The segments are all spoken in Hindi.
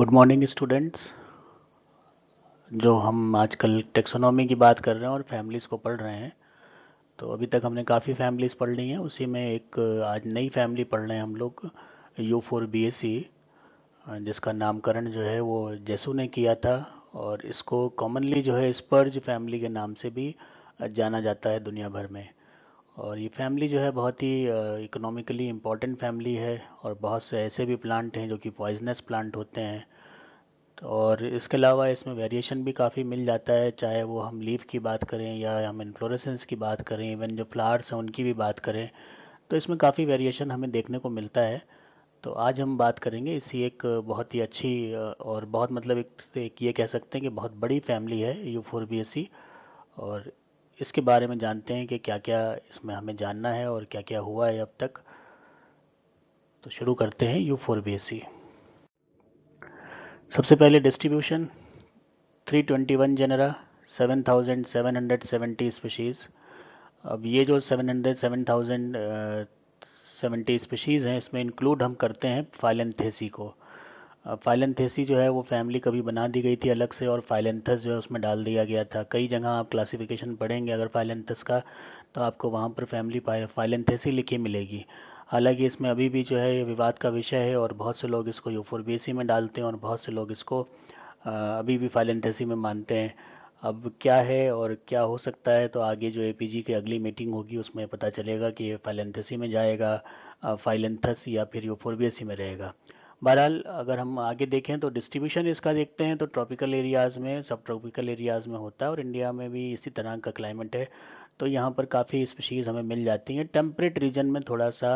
गुड मॉर्निंग स्टूडेंट्स जो हम आजकल टेक्सोनॉमी की बात कर रहे हैं और फैमिलीज़ को पढ़ रहे हैं तो अभी तक हमने काफ़ी फैमिलीज़ पढ़ ली हैं उसी में एक आज नई फैमिली पढ़ रहे हैं हम लोग U four B S C जिसका नामकरण जो है वो जेसू ने किया था और इसको कॉमनली जो है स्पर्ज फैमिली के नाम से भी जाना जाता है दुनिया भर में और ये फैमिली जो है बहुत ही इकोनॉमिकली इम्पॉर्टेंट फैमिली है और बहुत से ऐसे भी प्लांट हैं जो कि पॉइजनस प्लांट होते हैं तो और इसके अलावा इसमें वेरिएशन भी काफ़ी मिल जाता है चाहे वो हम लीफ की बात करें या हम इन्फ्लोरेसेंस की बात करें इवन जो फ्लावर्स हैं उनकी भी बात करें तो इसमें काफ़ी वेरिएशन हमें देखने को मिलता है तो आज हम बात करेंगे इसी एक बहुत ही अच्छी और बहुत मतलब एक, एक ये कह सकते हैं कि बहुत बड़ी फैमिली है यू एस सी और इसके बारे में जानते हैं कि क्या क्या इसमें हमें जानना है और क्या क्या हुआ है अब तक तो शुरू करते हैं यू फोर बी सबसे पहले डिस्ट्रीब्यूशन 321 जनरा सेवेंटी स्पीशीज़ अब ये जो थाउजेंड सेवेंटी स्पीशीज़ हैं इसमें इंक्लूड हम करते हैं फाइलेंथेसी को फाइलेंथेसी जो है वो फैमिली कभी बना दी गई थी अलग से और फाइलेंथस जो है उसमें डाल दिया गया था कई जगह आप क्लासिफिकेशन पढ़ेंगे अगर फाइलेंथस का तो आपको वहाँ पर फैमिली फाइलेंथेसी लिखी मिलेगी हालांकि इसमें अभी भी जो है ये विवाद का विषय है और बहुत से लोग इसको यू में डालते हैं और बहुत से लोग इसको अभी भी फाइलेंथेसी में मानते हैं अब क्या है और क्या हो सकता है तो आगे जो ए की अगली मीटिंग होगी उसमें पता चलेगा कि फाइलेंथेसी में जाएगा फाइलेंथस या फिर यू में रहेगा बहरहाल अगर हम आगे देखें तो डिस्ट्रीब्यूशन इसका देखते हैं तो ट्रॉपिकल एरियाज़ में सब ट्रॉपिकल एरियाज़ में होता है और इंडिया में भी इसी तरह का क्लाइमेट है तो यहाँ पर काफ़ी स्पीशीज़ हमें मिल जाती हैं टेम्परेट रीजन में थोड़ा सा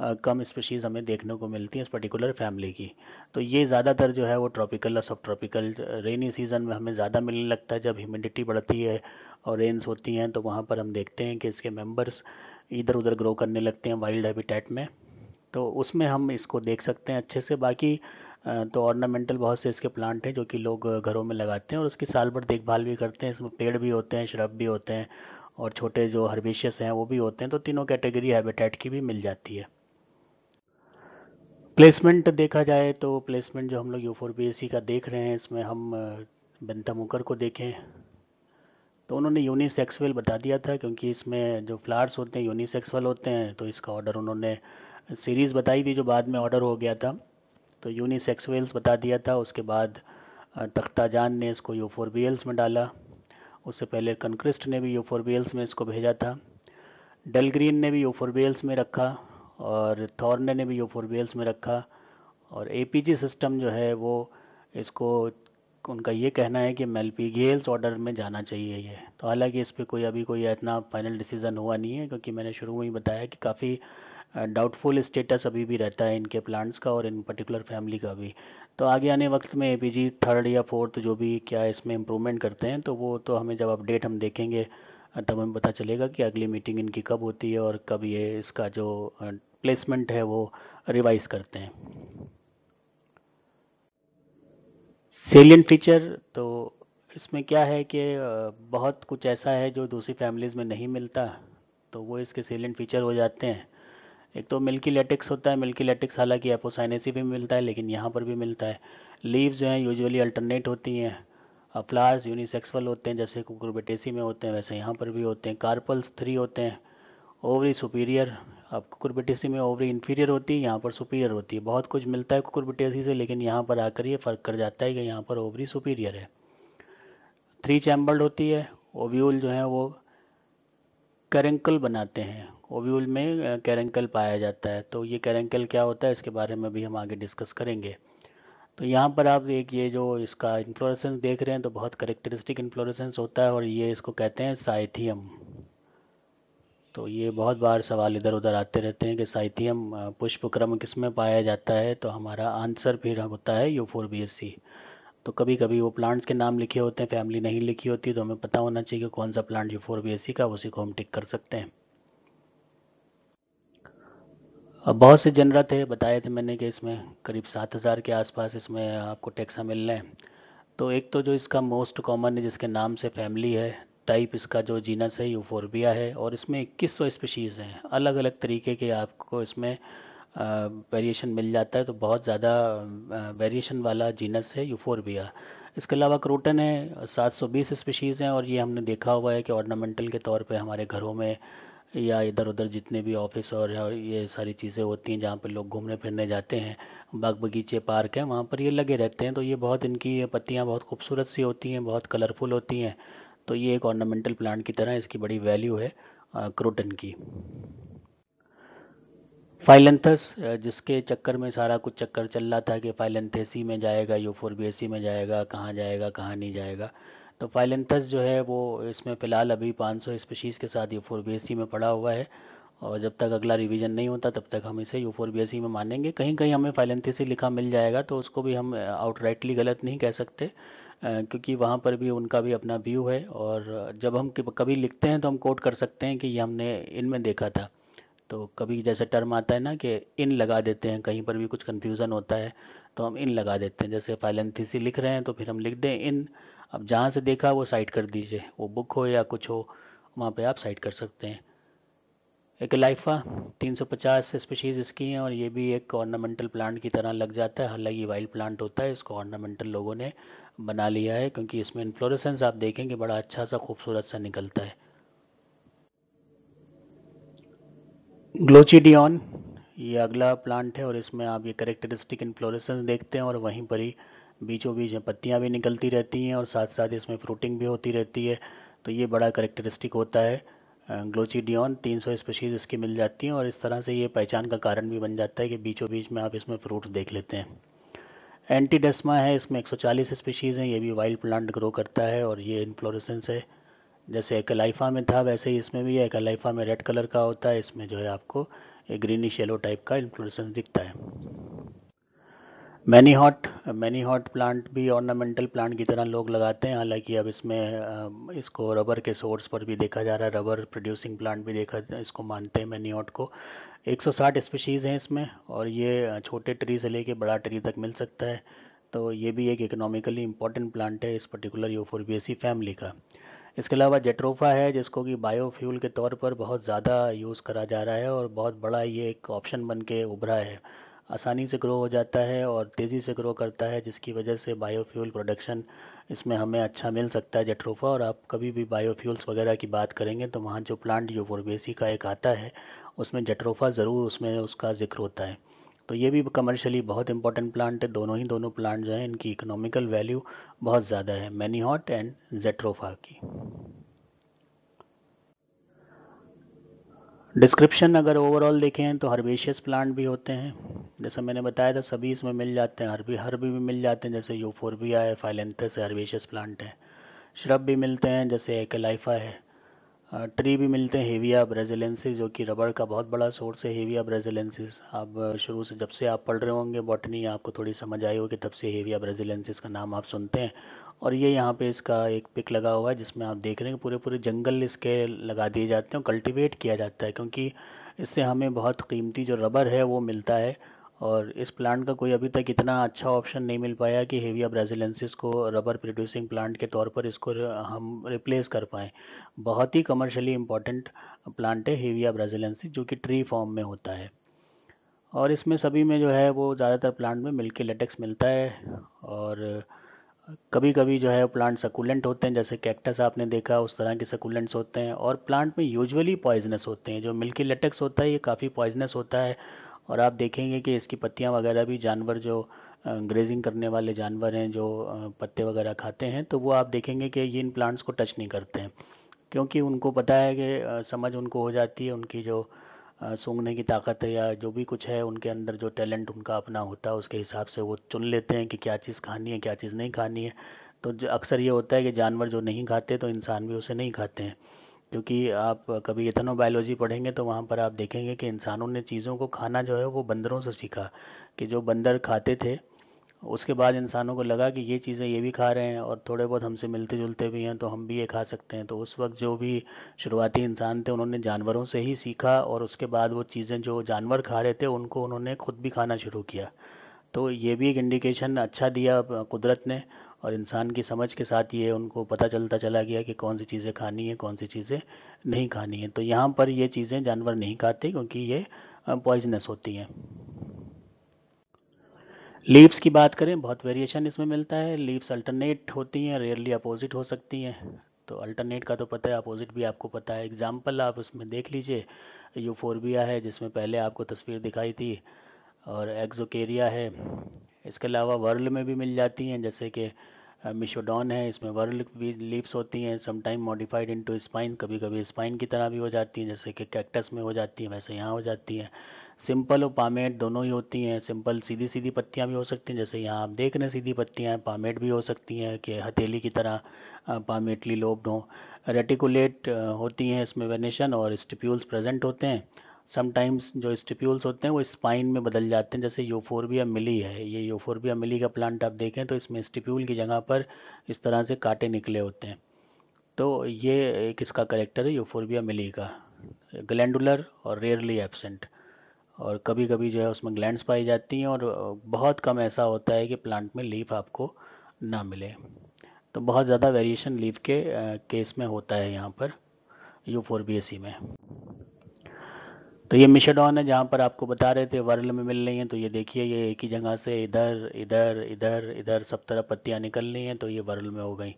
आ, कम स्पीशीज़ हमें देखने को मिलती हैं इस पर्टिकुलर फैमिली की तो ये ज़्यादातर जो है वो ट्रॉपिकल या सब ट्रॉपिकल रेनी सीज़न में हमें ज़्यादा मिलने लगता है जब ह्यूमिडिटी बढ़ती है और रेन्स होती हैं तो वहाँ पर हम देखते हैं कि इसके मेम्बर्स इधर उधर ग्रो करने लगते हैं वाइल्ड हैबिटेट में तो उसमें हम इसको देख सकते हैं अच्छे से बाकी तो ऑर्नामेंटल बहुत से इसके प्लांट हैं जो कि लोग घरों में लगाते हैं और उसकी साल भर देखभाल भी करते हैं इसमें पेड़ भी होते हैं श्रब भी होते हैं और छोटे जो हर्बेशियस हैं वो भी होते हैं तो तीनों कैटेगरी हैबिटेट की भी मिल जाती है प्लेसमेंट देखा जाए तो प्लेसमेंट जो हम लोग यू फोर e का देख रहे हैं इसमें हम मुकर को देखें तो उन्होंने यूनिसेक्सुअल बता दिया था क्योंकि इसमें जो फ्लावर्स होते हैं यूनिसेक्सुअल होते हैं तो इसका ऑर्डर उन्होंने सीरीज़ बताई थी जो बाद में ऑर्डर हो गया था तो यूनिसेक्सुअल्स वेल्स बता दिया था उसके बाद तख्ता जान ने इसको यू फोर बी एल्स में डाला उससे पहले कनक्रिस्ट ने भी यू फोर बी एल्स में इसको भेजा था डलग्रीन ने भी यू फोर बी एल्स में रखा और थॉर्न ने भी यू फोर बी एल्स में रखा और ए पी जी सिस्टम जो है वो इसको उनका ये कहना है कि मेलपीगियल्स ऑर्डर में जाना चाहिए ये तो हालांकि इस पर कोई अभी कोई इतना फाइनल डिसीज़न हुआ नहीं है क्योंकि मैंने शुरू में ही बताया कि काफ़ी डाउटफुल स्टेटस अभी भी रहता है इनके प्लांट्स का और इन पर्टिकुलर फैमिली का भी तो आगे आने वक्त में ए थर्ड या फोर्थ जो भी क्या इसमें इम्प्रूवमेंट करते हैं तो वो तो हमें जब अपडेट हम देखेंगे तब हमें पता चलेगा कि अगली मीटिंग इनकी कब होती है और कब ये इसका जो प्लेसमेंट है वो रिवाइज करते हैं सेलियन फीचर तो इसमें क्या है कि बहुत कुछ ऐसा है जो दूसरी फैमिलीज़ में नहीं मिलता तो वो इसके सेलियन फीचर हो जाते हैं एक तो मिल्की लेटिक्स होता है मिल्की लेटिक्स हालांकि एपोसाइनेसी भी मिलता है लेकिन यहाँ पर भी मिलता है लीव्स जो हैं यूजुअली अल्टरनेट होती हैं और फ्लावर्स यूनिसेक्सुअल होते हैं जैसे कुकुरबेटेसी में होते हैं वैसे यहाँ पर भी होते हैं कार्पल्स थ्री होते हैं ओवरी सुपीरियर अब कुकुरबिटेसी में ओवरी इन्फीरियर होती है यहाँ पर सुपीरियर होती है बहुत कुछ मिलता है कुकुरबिटेसी से लेकिन यहाँ पर आकर ये फ़र्क कर जाता है कि यहाँ पर ओवरी सुपीरियर है थ्री चैम्बर्ड होती है ओव्यूल जो है वो करेंकल बनाते हैं ओव्यूल में कैरेंकल पाया जाता है तो ये कैरेंकल क्या होता है इसके बारे में भी हम आगे डिस्कस करेंगे तो यहाँ पर आप एक ये जो इसका इन्फ्लोरेसेंस देख रहे हैं तो बहुत करेक्टरिस्टिक इन्फ्लोरेसेंस होता है और ये इसको कहते हैं साइथियम तो ये बहुत बार सवाल इधर उधर आते रहते हैं कि साइथियम पुष्पक्रम किस में पाया जाता है तो हमारा आंसर फिर होता है यूफोरबियसी तो कभी कभी वो प्लांट्स के नाम लिखे होते हैं फैमिली नहीं लिखी होती तो हमें पता होना चाहिए कि कौन सा प्लांट यूफोरबियसी का उसी को हम टिक कर सकते हैं बहुत से जनरा थे बताए थे मैंने कि इसमें करीब सात हज़ार के आसपास इसमें आपको टैक्सा मिल रहे हैं तो एक तो जो इसका मोस्ट कॉमन है जिसके नाम से फैमिली है टाइप इसका जो जीनस है यूफोरबिया है और इसमें इक्कीस सौ स्पीशीज़ हैं अलग अलग तरीके के आपको इसमें वेरिएशन मिल जाता है तो बहुत ज़्यादा वेरिएशन वाला जीनस है यूफोरबिया इसके अलावा क्रोटन है 720 स्पीशीज़ हैं और ये हमने देखा हुआ है कि ऑर्नामेंटल के तौर पे हमारे घरों में या इधर उधर जितने भी ऑफिस और ये सारी चीज़ें होती हैं जहाँ पर लोग घूमने फिरने जाते हैं बाग बगीचे पार्क हैं वहाँ पर ये लगे रहते हैं तो ये बहुत इनकी ये पत्तियाँ बहुत खूबसूरत सी होती हैं बहुत कलरफुल होती हैं तो ये एक ऑर्नामेंटल प्लांट की तरह इसकी बड़ी वैल्यू है क्रोटन की फाइलेंथस जिसके चक्कर में सारा कुछ चक्कर चल रहा था कि फाइलेंथेसी में जाएगा यूफोरबीएसी में जाएगा कहाँ जाएगा कहाँ नहीं जाएगा तो फाइलेंथस जो है वो इसमें फ़िलहाल अभी 500 स्पेशीज के साथ यू फोर e में पड़ा हुआ है और जब तक अगला रिवीजन नहीं होता तब तक हम इसे यू फोर e में मानेंगे कहीं कहीं हमें फाइलेंथेसी लिखा मिल जाएगा तो उसको भी हम आउटराइटली गलत नहीं कह सकते क्योंकि वहाँ पर भी उनका भी अपना व्यू है और जब हम कभी लिखते हैं तो हम कोट कर सकते हैं कि ये हमने इनमें देखा था तो कभी जैसे टर्म आता है ना कि इन लगा देते हैं कहीं पर भी कुछ कन्फ्यूज़न होता है तो हम इन लगा देते हैं जैसे फाइलेंथिस लिख रहे हैं तो फिर हम लिख दें इन अब जहाँ से देखा वो साइड कर दीजिए वो बुक हो या कुछ हो वहाँ पे आप साइड कर सकते हैं एक लाइफा 350 स्पीशीज़ इसकी हैं और ये भी एक ऑर्नामेंटल प्लांट की तरह लग जाता है हालांकि वाइल्ड प्लांट होता है इसको ऑर्नामेंटल लोगों ने बना लिया है क्योंकि इसमें इन्फ्लोरेसेंस आप देखेंगे बड़ा अच्छा सा खूबसूरत सा निकलता है ग्लोचिडियन ये अगला प्लांट है और इसमें आप ये करेक्टरिस्टिक इन्फ्लोरेसेंस देखते हैं और वहीं पर ही बीचों बीच में पत्तियाँ भी निकलती रहती हैं और साथ साथ इसमें फ्रूटिंग भी होती रहती है तो ये बड़ा करेक्टरिस्टिक होता है ग्लोचिडियन 300 स्पेशीज इसकी मिल जाती हैं और इस तरह से ये पहचान का कारण भी बन जाता है कि बीचों बीच में आप इसमें फ्रूट्स देख लेते हैं एंटीडेस्मा है इसमें 140 स्पीशीज़ हैं ये भी वाइल्ड प्लांट ग्रो करता है और ये इनफ्लोरेसेंस है जैसे एकलाइफा में था वैसे ही इसमें भी है एकलाइफा में रेड कलर का होता है इसमें जो है आपको ग्रीनिश येलो टाइप का इन्फ्लोरेसेंस दिखता है Manihot Manihot plant भी ऑर्नामेंटल प्लांट की तरह लोग लगाते हैं हालांकि अब इसमें इसको रबर के सोर्स पर भी देखा जा रहा है रबर प्रोड्यूसिंग प्लांट भी देखा इसको मानते हैं मैनी हॉट को 160 स्पीशीज़ हैं इसमें और ये छोटे ट्री से लेके बड़ा ट्री तक मिल सकता है तो ये भी एक इकोनॉमिकली इम्पॉर्टेंट प्लांट है इस पर्टिकुलर यूफोरबियसी फैमिली का इसके अलावा जेट्रोफा है जिसको कि बायोफ्यूल के तौर पर बहुत ज़्यादा यूज़ करा जा रहा है और बहुत बड़ा ये एक ऑप्शन बन के उभरा है आसानी से ग्रो हो जाता है और तेज़ी से ग्रो करता है जिसकी वजह से बायोफ्यूल प्रोडक्शन इसमें हमें अच्छा मिल सकता है जट्रोफा और आप कभी भी बायोफ्यूल्स वगैरह की बात करेंगे तो वहाँ जो प्लांट यूफोरबेसी का एक आता है उसमें जट्रोफा ज़रूर उसमें उसका जिक्र होता है तो ये भी कमर्शियली बहुत इंपॉर्टेंट प्लांट है दोनों ही दोनों प्लांट जो हैं इनकी इकोनॉमिकल वैल्यू बहुत ज़्यादा है मैनी हॉट एंड जेट्रोफा की डिस्क्रिप्शन अगर ओवरऑल देखें तो हर्बेशियस प्लांट भी होते हैं जैसा मैंने बताया था सभी इसमें मिल जाते हैं हर्बी हर्बी भी मिल जाते हैं जैसे यूफोरबिया है फाइलेंथस है हर्बेशियस प्लांट है श्रब भी मिलते हैं जैसे एकलाइफा है ट्री भी मिलते हैं हेविया ब्रेजिलेंसिस जो कि रबड़ का बहुत बड़ा सोर्स है हेविया ब्रेजिलेंसिस आप शुरू से जब से आप पढ़ रहे होंगे बॉटनी आपको थोड़ी समझ आई होगी तब से हेविया ब्रेजिलेंसिस का नाम आप सुनते हैं और ये यहाँ पे इसका एक पिक लगा हुआ है जिसमें आप देख रहे हैं पूरे पूरे जंगल इसके लगा दिए जाते हैं कल्टीवेट किया जाता है क्योंकि इससे हमें बहुत कीमती जो रबर है वो मिलता है और इस प्लांट का कोई अभी तक इतना अच्छा ऑप्शन नहीं मिल पाया कि हेविया ब्राजीलेंसिस को रबर प्रोड्यूसिंग प्लांट के तौर पर इसको हम रिप्लेस कर पाएँ बहुत ही कमर्शली इम्पॉर्टेंट प्लांट है हेविया ब्राजीलेंसिस जो कि ट्री फॉर्म में होता है और इसमें सभी में जो है वो ज़्यादातर प्लांट में मिल्की लेटेक्स मिलता है और कभी कभी जो है प्लांट सकुलेंट होते हैं जैसे कैक्टस आपने देखा उस तरह के सकुलेंट्स होते हैं और प्लांट में यूजुअली पॉइजनस होते हैं जो मिल्की लेटेक्स होता है ये काफ़ी पॉइजनस होता है और आप देखेंगे कि इसकी पत्तियाँ वगैरह भी जानवर जो ग्रेजिंग करने वाले जानवर हैं जो पत्ते वगैरह खाते हैं तो वो आप देखेंगे कि ये इन प्लांट्स को टच नहीं करते हैं क्योंकि उनको पता है कि समझ उनको हो जाती है उनकी जो सूंघने की ताकत है या जो भी कुछ है उनके अंदर जो टैलेंट उनका अपना होता है उसके हिसाब से वो चुन लेते हैं कि क्या चीज़ खानी है क्या चीज़ नहीं खानी है तो अक्सर ये होता है कि जानवर जो नहीं खाते तो इंसान भी उसे नहीं खाते हैं क्योंकि आप कभी बायोलॉजी पढ़ेंगे तो वहाँ पर आप देखेंगे कि इंसानों ने चीज़ों को खाना जो है वो बंदरों से सीखा कि जो बंदर खाते थे उसके बाद इंसानों को लगा कि ये चीज़ें ये भी खा रहे हैं और थोड़े बहुत हमसे मिलते जुलते भी हैं तो हम भी ये खा सकते हैं तो उस वक्त जो भी शुरुआती इंसान थे उन्होंने जानवरों से ही सीखा और उसके बाद वो चीज़ें जो जानवर खा रहे थे उनको उन्होंने खुद भी खाना शुरू किया तो ये भी एक इंडिकेशन अच्छा दिया कुदरत ने और इंसान की समझ के साथ ये उनको पता चलता चला गया कि कौन सी चीज़ें खानी है कौन सी चीज़ें नहीं खानी है तो यहाँ पर ये चीज़ें जानवर नहीं खाते क्योंकि ये पॉइजनस होती हैं लीव्स की बात करें बहुत वेरिएशन इसमें मिलता है लीव्स अल्टरनेट होती हैं रेयरली अपोजिट हो सकती हैं तो अल्टरनेट का तो पता है अपोजिट भी आपको पता है एग्जाम्पल आप उसमें देख लीजिए यूफोरबिया है जिसमें पहले आपको तस्वीर दिखाई थी और एक्जोकेरिया है इसके अलावा वर्ल में भी मिल जाती हैं जैसे कि मिशोडॉन है इसमें वर्ल भी लीव्स होती हैं समटाइम मॉडिफाइड इनटू स्पाइन कभी कभी स्पाइन की तरह भी हो जाती हैं जैसे कि कैक्टस में हो जाती हैं वैसे यहाँ हो जाती हैं सिंपल और पामेट दोनों ही होती हैं सिंपल सीधी सीधी पत्तियाँ भी हो सकती हैं जैसे यहाँ आप देख रहे हैं सीधी पत्तियाँ हैं पामेट भी हो सकती हैं कि हथेली की तरह पामेटली लोब्ड हों रेटिकुलेट होती हैं इसमें वेनेशन और स्टिप्यूल्स प्रेजेंट होते हैं समटाइम्स जो स्टिप्यूल्स होते हैं वो स्पाइन में बदल जाते हैं जैसे यूफोरबिया मिली है ये यूफोरबिया मिली का प्लांट आप देखें तो इसमें स्टिप्यूल की जगह पर इस तरह से कांटे निकले होते हैं तो ये एक इसका करेक्टर है यूफोरबिया मिली का ग्लैंडुलर और रेयरली एबसेंट और कभी कभी जो है उसमें ग्लैंड्स पाई जाती हैं और बहुत कम ऐसा होता है कि प्लांट में लीफ आपको ना मिले तो बहुत ज़्यादा वेरिएशन लीफ के केस में होता है यहाँ पर U four B S C में तो ये मिशेडॉन है जहाँ पर आपको बता रहे थे वर्ल में मिल रही हैं तो ये देखिए ये एक ही जगह से इधर इधर इधर इधर सब तरफ पत्तियाँ निकल रही हैं तो ये वर्ल में हो गई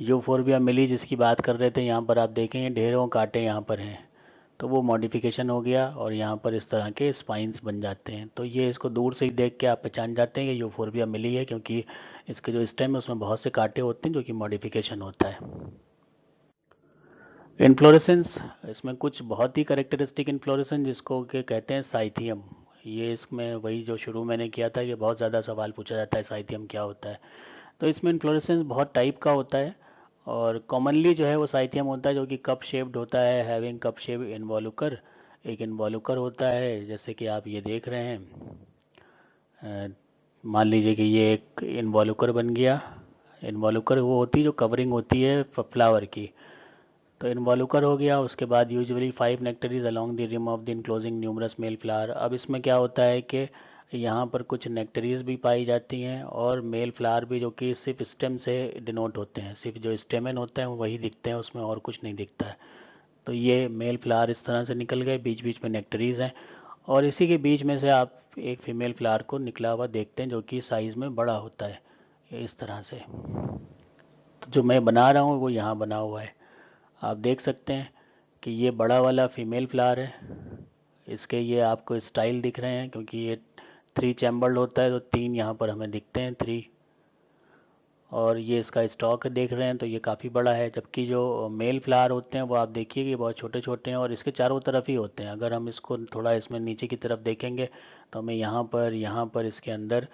यूफोरबिया मिली जिसकी बात कर रहे थे यहाँ पर आप देखें ढेरों कांटे यहाँ पर हैं तो वो मॉडिफिकेशन हो गया और यहाँ पर इस तरह के स्पाइंस बन जाते हैं तो ये इसको दूर से ही देख के आप पहचान जाते हैं कि यूफोरबिया मिली है क्योंकि इसके जो स्टेम है उसमें बहुत से कांटे होते हैं जो कि मॉडिफिकेशन होता है इन्फ्लोरेसेंस इसमें कुछ बहुत ही करेक्टरिस्टिक इन्फ्लोरेसेंस जिसको के कहते हैं साइथियम ये इसमें वही जो शुरू मैंने किया था ये बहुत ज़्यादा सवाल पूछा जाता है साइथियम क्या होता है तो इसमें इन्फ्लोरेसेंस बहुत टाइप का होता है और कॉमनली जो है वो साइथियम होता है जो कि कप शेप्ड होता है हैविंग कप शेप इन्वॉलुकर एक इन्वॉलुकर होता है जैसे कि आप ये देख रहे हैं मान लीजिए कि ये एक इन्वॉलुकर बन गया इन्वॉलुकर वो होती है जो कवरिंग होती है फ्लावर की तो इन्वॉलुकर हो गया उसके बाद usually five nectaries along the rim of the enclosing numerous male flower अब इसमें क्या होता है कि यहाँ पर कुछ नेक्टरीज भी पाई जाती हैं और मेल फ्लावर भी जो कि सिर्फ स्टेम से डिनोट होते हैं सिर्फ जो स्टेमन होते हैं वही दिखते हैं उसमें और कुछ नहीं दिखता है तो ये मेल फ्लावर इस तरह से निकल गए बीच बीच में नेक्टरीज हैं और इसी के बीच में से आप एक फीमेल फ्लावर को निकला हुआ देखते हैं जो कि साइज़ में बड़ा होता है इस तरह से तो जो मैं बना रहा हूँ वो यहाँ बना हुआ है आप देख सकते हैं कि ये बड़ा वाला फीमेल फ्लावर है इसके ये आपको स्टाइल दिख रहे हैं क्योंकि ये थ्री चैम्बर्ड होता है तो तीन यहाँ पर हमें दिखते हैं थ्री और ये इसका स्टॉक देख रहे हैं तो ये काफ़ी बड़ा है जबकि जो मेल फ्लावर होते हैं वो आप देखिए कि बहुत छोटे छोटे हैं और इसके चारों तरफ ही होते हैं अगर हम इसको थोड़ा इसमें नीचे की तरफ देखेंगे तो हमें यहाँ पर यहाँ पर इसके अंदर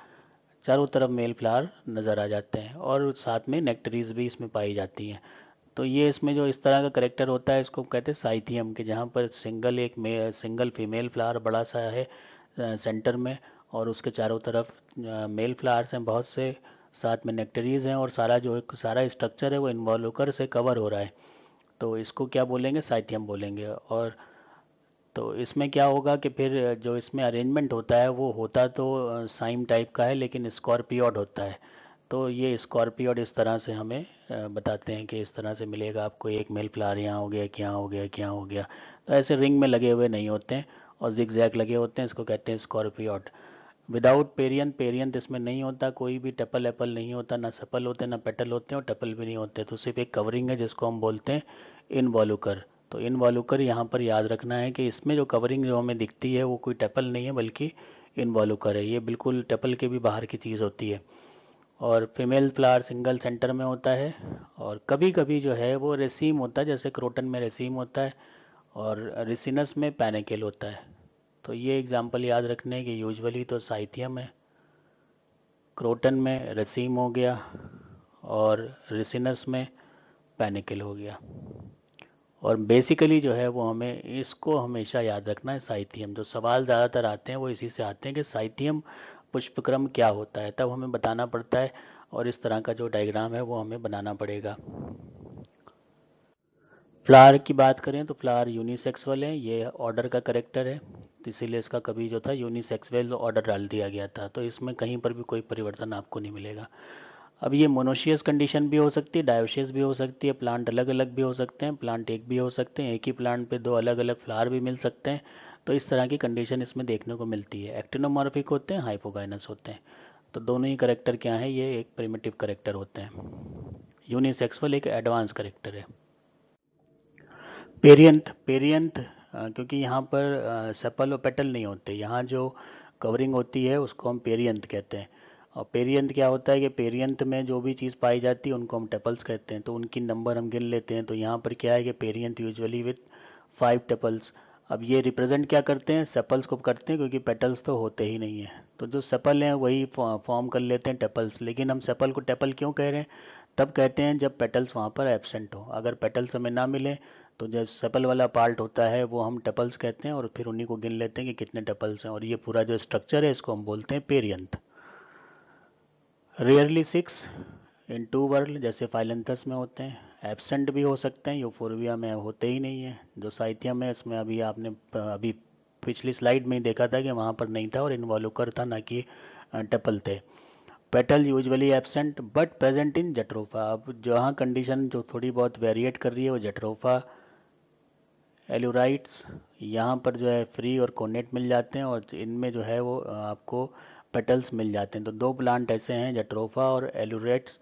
चारों तरफ मेल फ्लावर नज़र आ जाते हैं और साथ में नेक्टरीज भी इसमें पाई जाती हैं तो ये इसमें जो इस तरह का करेक्टर होता है इसको कहते हैं साइथियम के जहाँ पर सिंगल एक सिंगल फीमेल फ्लावर बड़ा सा है सेंटर में और उसके चारों तरफ मेल फ्लावर्स हैं बहुत से साथ में नेक्टरीज हैं और सारा जो सारा स्ट्रक्चर है वो इन्वॉलोकर से कवर हो रहा है तो इसको क्या बोलेंगे साइथियम बोलेंगे और तो इसमें क्या होगा कि फिर जो इसमें अरेंजमेंट होता है वो होता तो साइम टाइप का है लेकिन स्कॉर्पियोड होता है तो ये स्कॉर्पियोड इस तरह से हमें बताते हैं कि इस तरह से मिलेगा आपको एक मेल फ्लावर यहाँ हो गया क्या हो गया क्या हो गया तो ऐसे रिंग में लगे हुए नहीं होते हैं और जैक लगे होते हैं इसको कहते हैं स्कॉर्पियोड विदाउट पेरियन पेरियंत इसमें नहीं होता कोई भी टेपल एपल नहीं होता ना सपल होते ना पेटल होते हैं और टेपल भी नहीं होते तो सिर्फ एक कवरिंग है जिसको हम बोलते हैं इन वालूकर तो इन वालूकर यहाँ पर याद रखना है कि इसमें जो कवरिंग जो हमें दिखती है वो कोई टेपल नहीं है बल्कि इन है ये बिल्कुल टेपल के भी बाहर की चीज़ होती है और फीमेल फ्लावर सिंगल सेंटर में होता है और कभी कभी जो है वो रेसीम होता है जैसे क्रोटन में रेसीम होता है और रिसिनस में पैनिकल होता है तो ये एग्ज़ाम्पल याद रखने कि यूजुअली तो साहित्यम है क्रोटन में रसीम हो गया और रिसिनस में पैनिकल हो गया और बेसिकली जो है वो हमें इसको हमेशा याद रखना है साहित्यम जो तो सवाल ज़्यादातर आते हैं वो इसी से आते हैं कि साहित्यम पुष्पक्रम क्या होता है तब हमें बताना पड़ता है और इस तरह का जो डायग्राम है वो हमें बनाना पड़ेगा फ्लावर की बात करें तो फ्लावर यूनिसेक्सुअल है ये ऑर्डर का करेक्टर है इसीलिए इसका कभी जो था यूनिसेक्सुअल ऑर्डर डाल दिया गया था तो इसमें कहीं पर भी कोई परिवर्तन आपको नहीं मिलेगा अब ये मोनोशियस कंडीशन भी हो सकती है डायोशियस भी हो सकती है प्लांट अलग अलग भी हो सकते हैं प्लांट एक भी हो सकते हैं एक ही प्लांट पे दो अलग अलग फ्लावर भी मिल सकते हैं तो इस तरह की कंडीशन इसमें देखने को मिलती है एक्टिनोमॉर्फिक होते हैं हाइपोगाइनस होते हैं तो दोनों ही करेक्टर क्या है ये एक प्रिमेटिव करेक्टर होते हैं यूनिसेक्सुअल एक एडवांस करेक्टर है पेरियंट पेरियंट क्योंकि यहाँ पर सेपल और पेटल नहीं होते यहाँ जो कवरिंग होती है उसको हम पेरियंत कहते हैं और पेरियंत क्या होता है कि पेरियंत में जो भी चीज़ पाई जाती है उनको हम टेपल्स कहते हैं तो उनकी नंबर हम गिन लेते हैं तो यहाँ पर क्या है कि perianth usually with five tepals अब ये रिप्रेजेंट क्या करते हैं सेपल्स को करते हैं क्योंकि पेटल्स तो होते ही नहीं हैं तो जो सेपल हैं वही फॉर्म कर लेते हैं टेपल्स लेकिन हम सेपल को टेपल क्यों कह रहे हैं तब कहते हैं जब पेटल्स वहाँ पर एबसेंट हो अगर पेटल्स हमें ना मिले तो जब सपल वाला पार्ट होता है वो हम टपल्स कहते हैं और फिर उन्हीं को गिन लेते हैं कि कितने टपल्स हैं और ये पूरा जो स्ट्रक्चर है इसको हम बोलते हैं perianth rarely six in two whorled जैसे फाइलेंथस में होते हैं एबसेंट भी हो सकते हैं यूफोरविया में होते ही नहीं है जो साहित्य है इसमें अभी आपने अभी पिछली स्लाइड में ही देखा था कि वहाँ पर नहीं था और इन्वॉल्वकर था ना कि टपल थे petal usually absent but present in Jatropha अब जहाँ कंडीशन जो थोड़ी बहुत वेरिएट कर रही है वो जटरोफा एल्यूराइट्स यहाँ पर जो है फ्री और कोनेट मिल जाते हैं और इनमें जो है वो आपको पेटल्स मिल जाते हैं तो दो प्लांट ऐसे हैं जट्रोफा और एल्यूरेट्स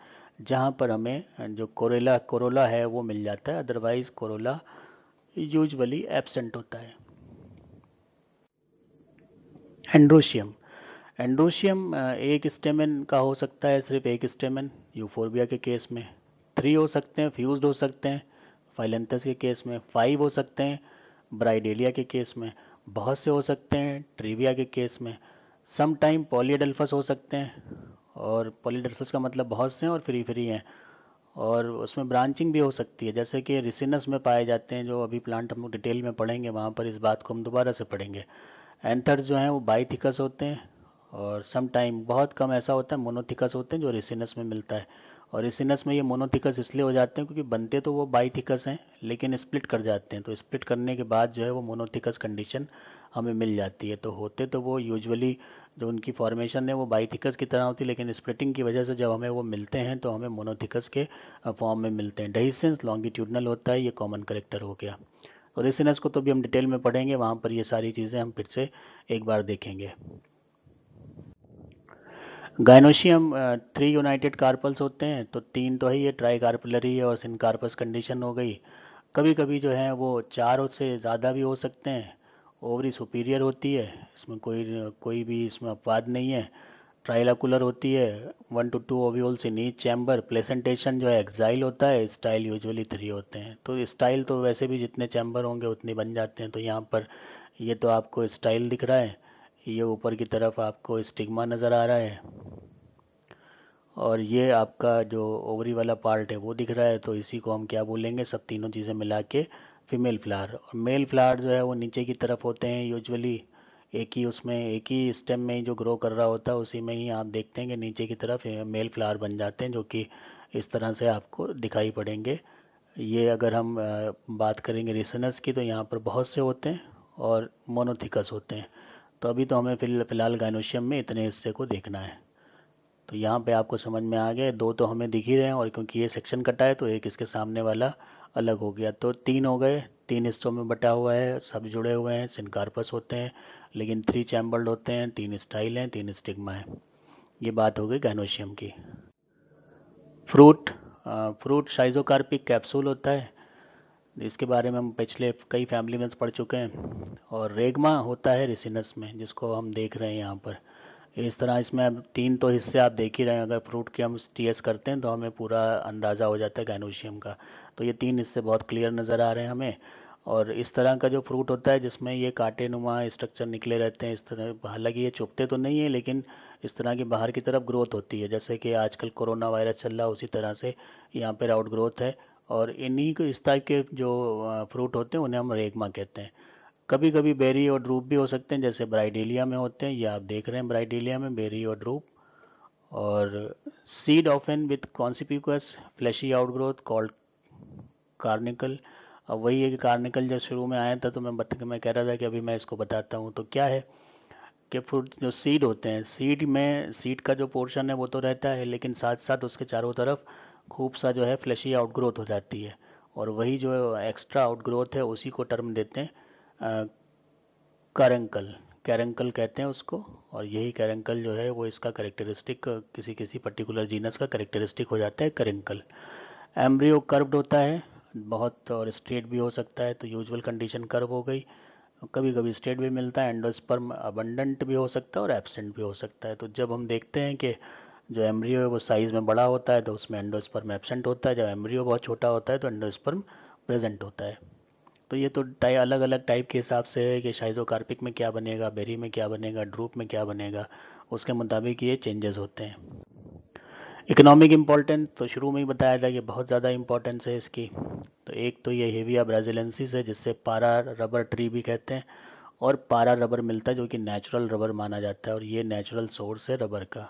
जहाँ पर हमें जो कोरेला कोरोला है वो मिल जाता है अदरवाइज़ कोरोला यूजली एबसेंट होता है एंड्रोशियम एंड्रोशियम एक स्टेमिन का हो सकता है सिर्फ एक स्टेमिन यूफोरबिया के केस में थ्री हो सकते हैं फ्यूज्ड हो सकते हैं फाइलेंथस के केस में फाइव हो सकते हैं ब्राइडेलिया के केस में बहुत से हो सकते हैं ट्रिविया के केस में सम टाइम पॉलीडल्फस हो सकते हैं और पॉलीडल्फस का मतलब बहुत से हैं और फ्री फ्री हैं और उसमें ब्रांचिंग भी हो सकती है जैसे कि रिसिनस में पाए जाते हैं जो अभी प्लांट हम डिटेल में पढ़ेंगे वहाँ पर इस बात को हम दोबारा से पढ़ेंगे एंथर्स जो हैं वो बाईथिकस होते हैं और सम टाइम बहुत कम ऐसा होता है मोनोथिकस होते हैं जो रिसिनस में मिलता है और इसिनस में ये मोनोथिकस इसलिए हो जाते हैं क्योंकि बनते तो वो बाईथिकस हैं लेकिन स्प्लिट कर जाते हैं तो स्प्लिट करने के बाद जो है वो मोनोथिकस कंडीशन हमें मिल जाती है तो होते तो वो यूजुअली जो उनकी फॉर्मेशन है वो बाईथिकस की तरह होती है लेकिन स्प्लिटिंग की वजह से जब हमें वो मिलते हैं तो हमें मोनोथिकस के फॉर्म में मिलते हैं डहीसेंस लॉन्गिट्यूडनल होता है ये कॉमन करेक्टर हो गया और इसिनस को तो भी हम डिटेल में पढ़ेंगे वहाँ पर ये सारी चीज़ें हम फिर से एक बार देखेंगे गाइनोशियम थ्री यूनाइटेड कार्पल्स होते हैं तो तीन तो है ये ट्राई कार्पलरी है और सिनकार्पस कंडीशन हो गई कभी कभी जो है वो चार से ज़्यादा भी हो सकते हैं ओवरी सुपीरियर होती है इसमें कोई कोई भी इसमें अपवाद नहीं है ट्राइलाकुलर होती है one two two ovules in each chamber placentation जो है एक्साइल होता है स्टाइल यूजुअली थ्री होते हैं तो स्टाइल तो वैसे भी जितने चैम्बर होंगे उतने बन जाते हैं तो यहाँ पर ये तो आपको स्टाइल दिख रहा है ये ऊपर की तरफ आपको स्टिग्मा नज़र आ रहा है और ये आपका जो ओवरी वाला पार्ट है वो दिख रहा है तो इसी को हम क्या बोलेंगे सब तीनों चीज़ें मिला के फीमेल फ्लावर और मेल फ्लावर जो है वो नीचे की तरफ होते हैं यूजली एक ही उसमें एक ही स्टेम में ही जो ग्रो कर रहा होता है उसी में ही आप देखते हैं कि नीचे की तरफ मेल फ्लावर बन जाते हैं जो कि इस तरह से आपको दिखाई पड़ेंगे ये अगर हम बात करेंगे रिसनस की तो यहाँ पर बहुत से होते हैं और मोनोथिकस होते हैं तो अभी तो हमें फिलहाल गाइनोशियम में इतने हिस्से को देखना है तो यहाँ पे आपको समझ में आ गया दो तो हमें दिख ही रहे हैं और क्योंकि ये सेक्शन कटा है तो एक इसके सामने वाला अलग हो गया तो तीन हो गए तीन हिस्सों में बटा हुआ है सब जुड़े हुए हैं सिनकार्पस होते हैं लेकिन थ्री चैम्बर्ड होते हैं तीन स्टाइल हैं तीन स्टिग्मा हैं ये बात हो गई गैनोशियम की फ्रूट फ्रूट साइजोकार्पिक कैप्सूल होता है इसके बारे में हम पिछले कई फैमिली में पढ़ चुके हैं और रेगमा होता है रिसिनस में जिसको हम देख रहे हैं यहाँ पर इस तरह इसमें अब तीन तो हिस्से आप देख ही रहे हैं अगर फ्रूट के हम टीएस करते हैं तो हमें पूरा अंदाज़ा हो जाता है गैनोशियम का तो ये तीन हिस्से बहुत क्लियर नज़र आ रहे हैं हमें और इस तरह का जो फ्रूट होता है जिसमें ये काटे नुमा स्ट्रक्चर निकले रहते हैं इस तरह हालांकि ये चुपते तो नहीं है लेकिन इस तरह की बाहर की तरफ ग्रोथ होती है जैसे कि आजकल कोरोना वायरस चल रहा है उसी तरह से यहाँ पर आउट ग्रोथ है और इन्हीं को इस टाइप के जो फ्रूट होते हैं उन्हें हम रेगमा कहते हैं कभी कभी बेरी और ड्रूप भी हो सकते हैं जैसे ब्राइडेलिया में होते हैं ये आप देख रहे हैं ब्राइडेलिया में बेरी और ड्रूप और seed often with conspicuous fleshy outgrowth called caruncle अब वही है कि कार्निकल जब शुरू में आया था तो मैं बता मैं कह रहा था कि अभी मैं इसको बताता हूँ तो क्या है कि फ्रूट जो सीड होते हैं सीड में सीड का जो पोर्शन है वो तो रहता है लेकिन साथ साथ उसके चारों तरफ खूब सा जो है फ्लैशी आउटग्रोथ हो जाती है और वही जो एक्स्ट्रा आउटग्रोथ है उसी को टर्म देते हैं करंकल कैरंकल कहते हैं उसको और यही कैरंकल जो है वो इसका करेक्टरिस्टिक किसी किसी पर्टिकुलर जीनस का करेक्टरिस्टिक हो जाता है करंकल एम्ब्रियो कर्व्ड होता है बहुत और स्ट्रेट भी हो सकता है तो यूजुअल कंडीशन कर्व हो गई कभी कभी स्ट्रेट भी मिलता है एंडोस्पर्म अबंडेंट भी हो सकता है और एबसेंट भी हो सकता है तो जब हम देखते हैं कि जो एम्ब्रियो है वो साइज़ में बड़ा होता है तो उसमें एंडोस्पर्म एबसेंट होता है जब एम्ब्रियो बहुत छोटा होता है तो एंडोस्पर्म प्रेजेंट होता है तो ये तो टाइ अलग अलग टाइप के हिसाब से है कि शाइजोकार्पिक में क्या बनेगा बेरी में क्या बनेगा ड्रूप में क्या बनेगा उसके मुताबिक ये चेंजेस होते हैं इकोनॉमिक इम्पॉर्टेंस तो शुरू में ही बताया था कि बहुत ज़्यादा इम्पॉर्टेंस है इसकी तो एक तो ये हेविया ब्राजिलेंसिस है जिससे पारा रबर ट्री भी कहते हैं और पारा रबर मिलता है जो कि नेचुरल रबर माना जाता है और ये नेचुरल सोर्स है रबर का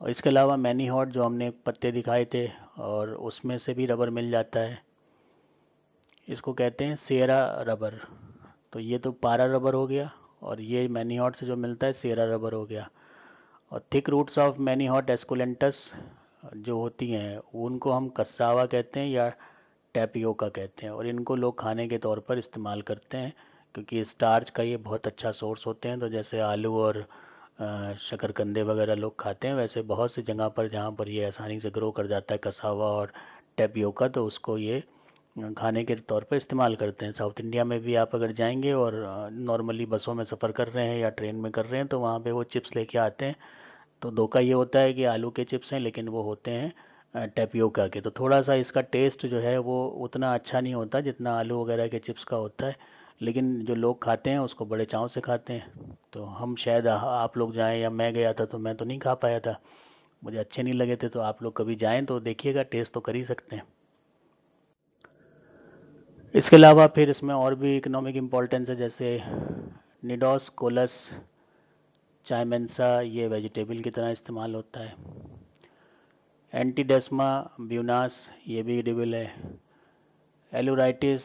और इसके अलावा मैनी हॉट जो हमने पत्ते दिखाए थे और उसमें से भी रबर मिल जाता है इसको कहते हैं सेरा रबर तो ये तो पारा रबर हो गया और ये मैनीहॉट से जो मिलता है सेरा रबर हो गया और thick roots of Manihot esculentus जो होती हैं उनको हम कस्सावा कहते हैं या टैपियोका कहते हैं और इनको लोग खाने के तौर पर इस्तेमाल करते हैं क्योंकि स्टार्च का ये बहुत अच्छा सोर्स होते हैं तो जैसे आलू और शक्करकंदे वगैरह लोग खाते हैं वैसे बहुत सी जगह पर जहाँ पर ये आसानी से ग्रो कर जाता है कसावा और टैपियोका तो उसको ये खाने के तौर पर इस्तेमाल करते हैं साउथ इंडिया में भी आप अगर जाएंगे और नॉर्मली बसों में सफ़र कर रहे हैं या ट्रेन में कर रहे हैं तो वहाँ पे वो चिप्स लेके आते हैं तो धोखा ये होता है कि आलू के चिप्स हैं लेकिन वो होते हैं टेपियोका के तो थोड़ा सा इसका टेस्ट जो है वो उतना अच्छा नहीं होता जितना आलू वगैरह के चिप्स का होता है लेकिन जो लोग खाते हैं उसको बड़े चाव से खाते हैं तो हम शायद आप लोग जाएँ या मैं गया था तो मैं तो नहीं खा पाया था मुझे अच्छे नहीं लगे थे तो आप लोग कभी जाएँ तो देखिएगा टेस्ट तो कर ही सकते हैं इसके अलावा फिर इसमें और भी इकोनॉमिक इम्पोर्टेंस है जैसे निडोस कोलस चाइमेंसा ये वेजिटेबल की तरह इस्तेमाल होता है एंटीडेस्मा ब्यूनास ये भी एडिबल है एलोराइटिस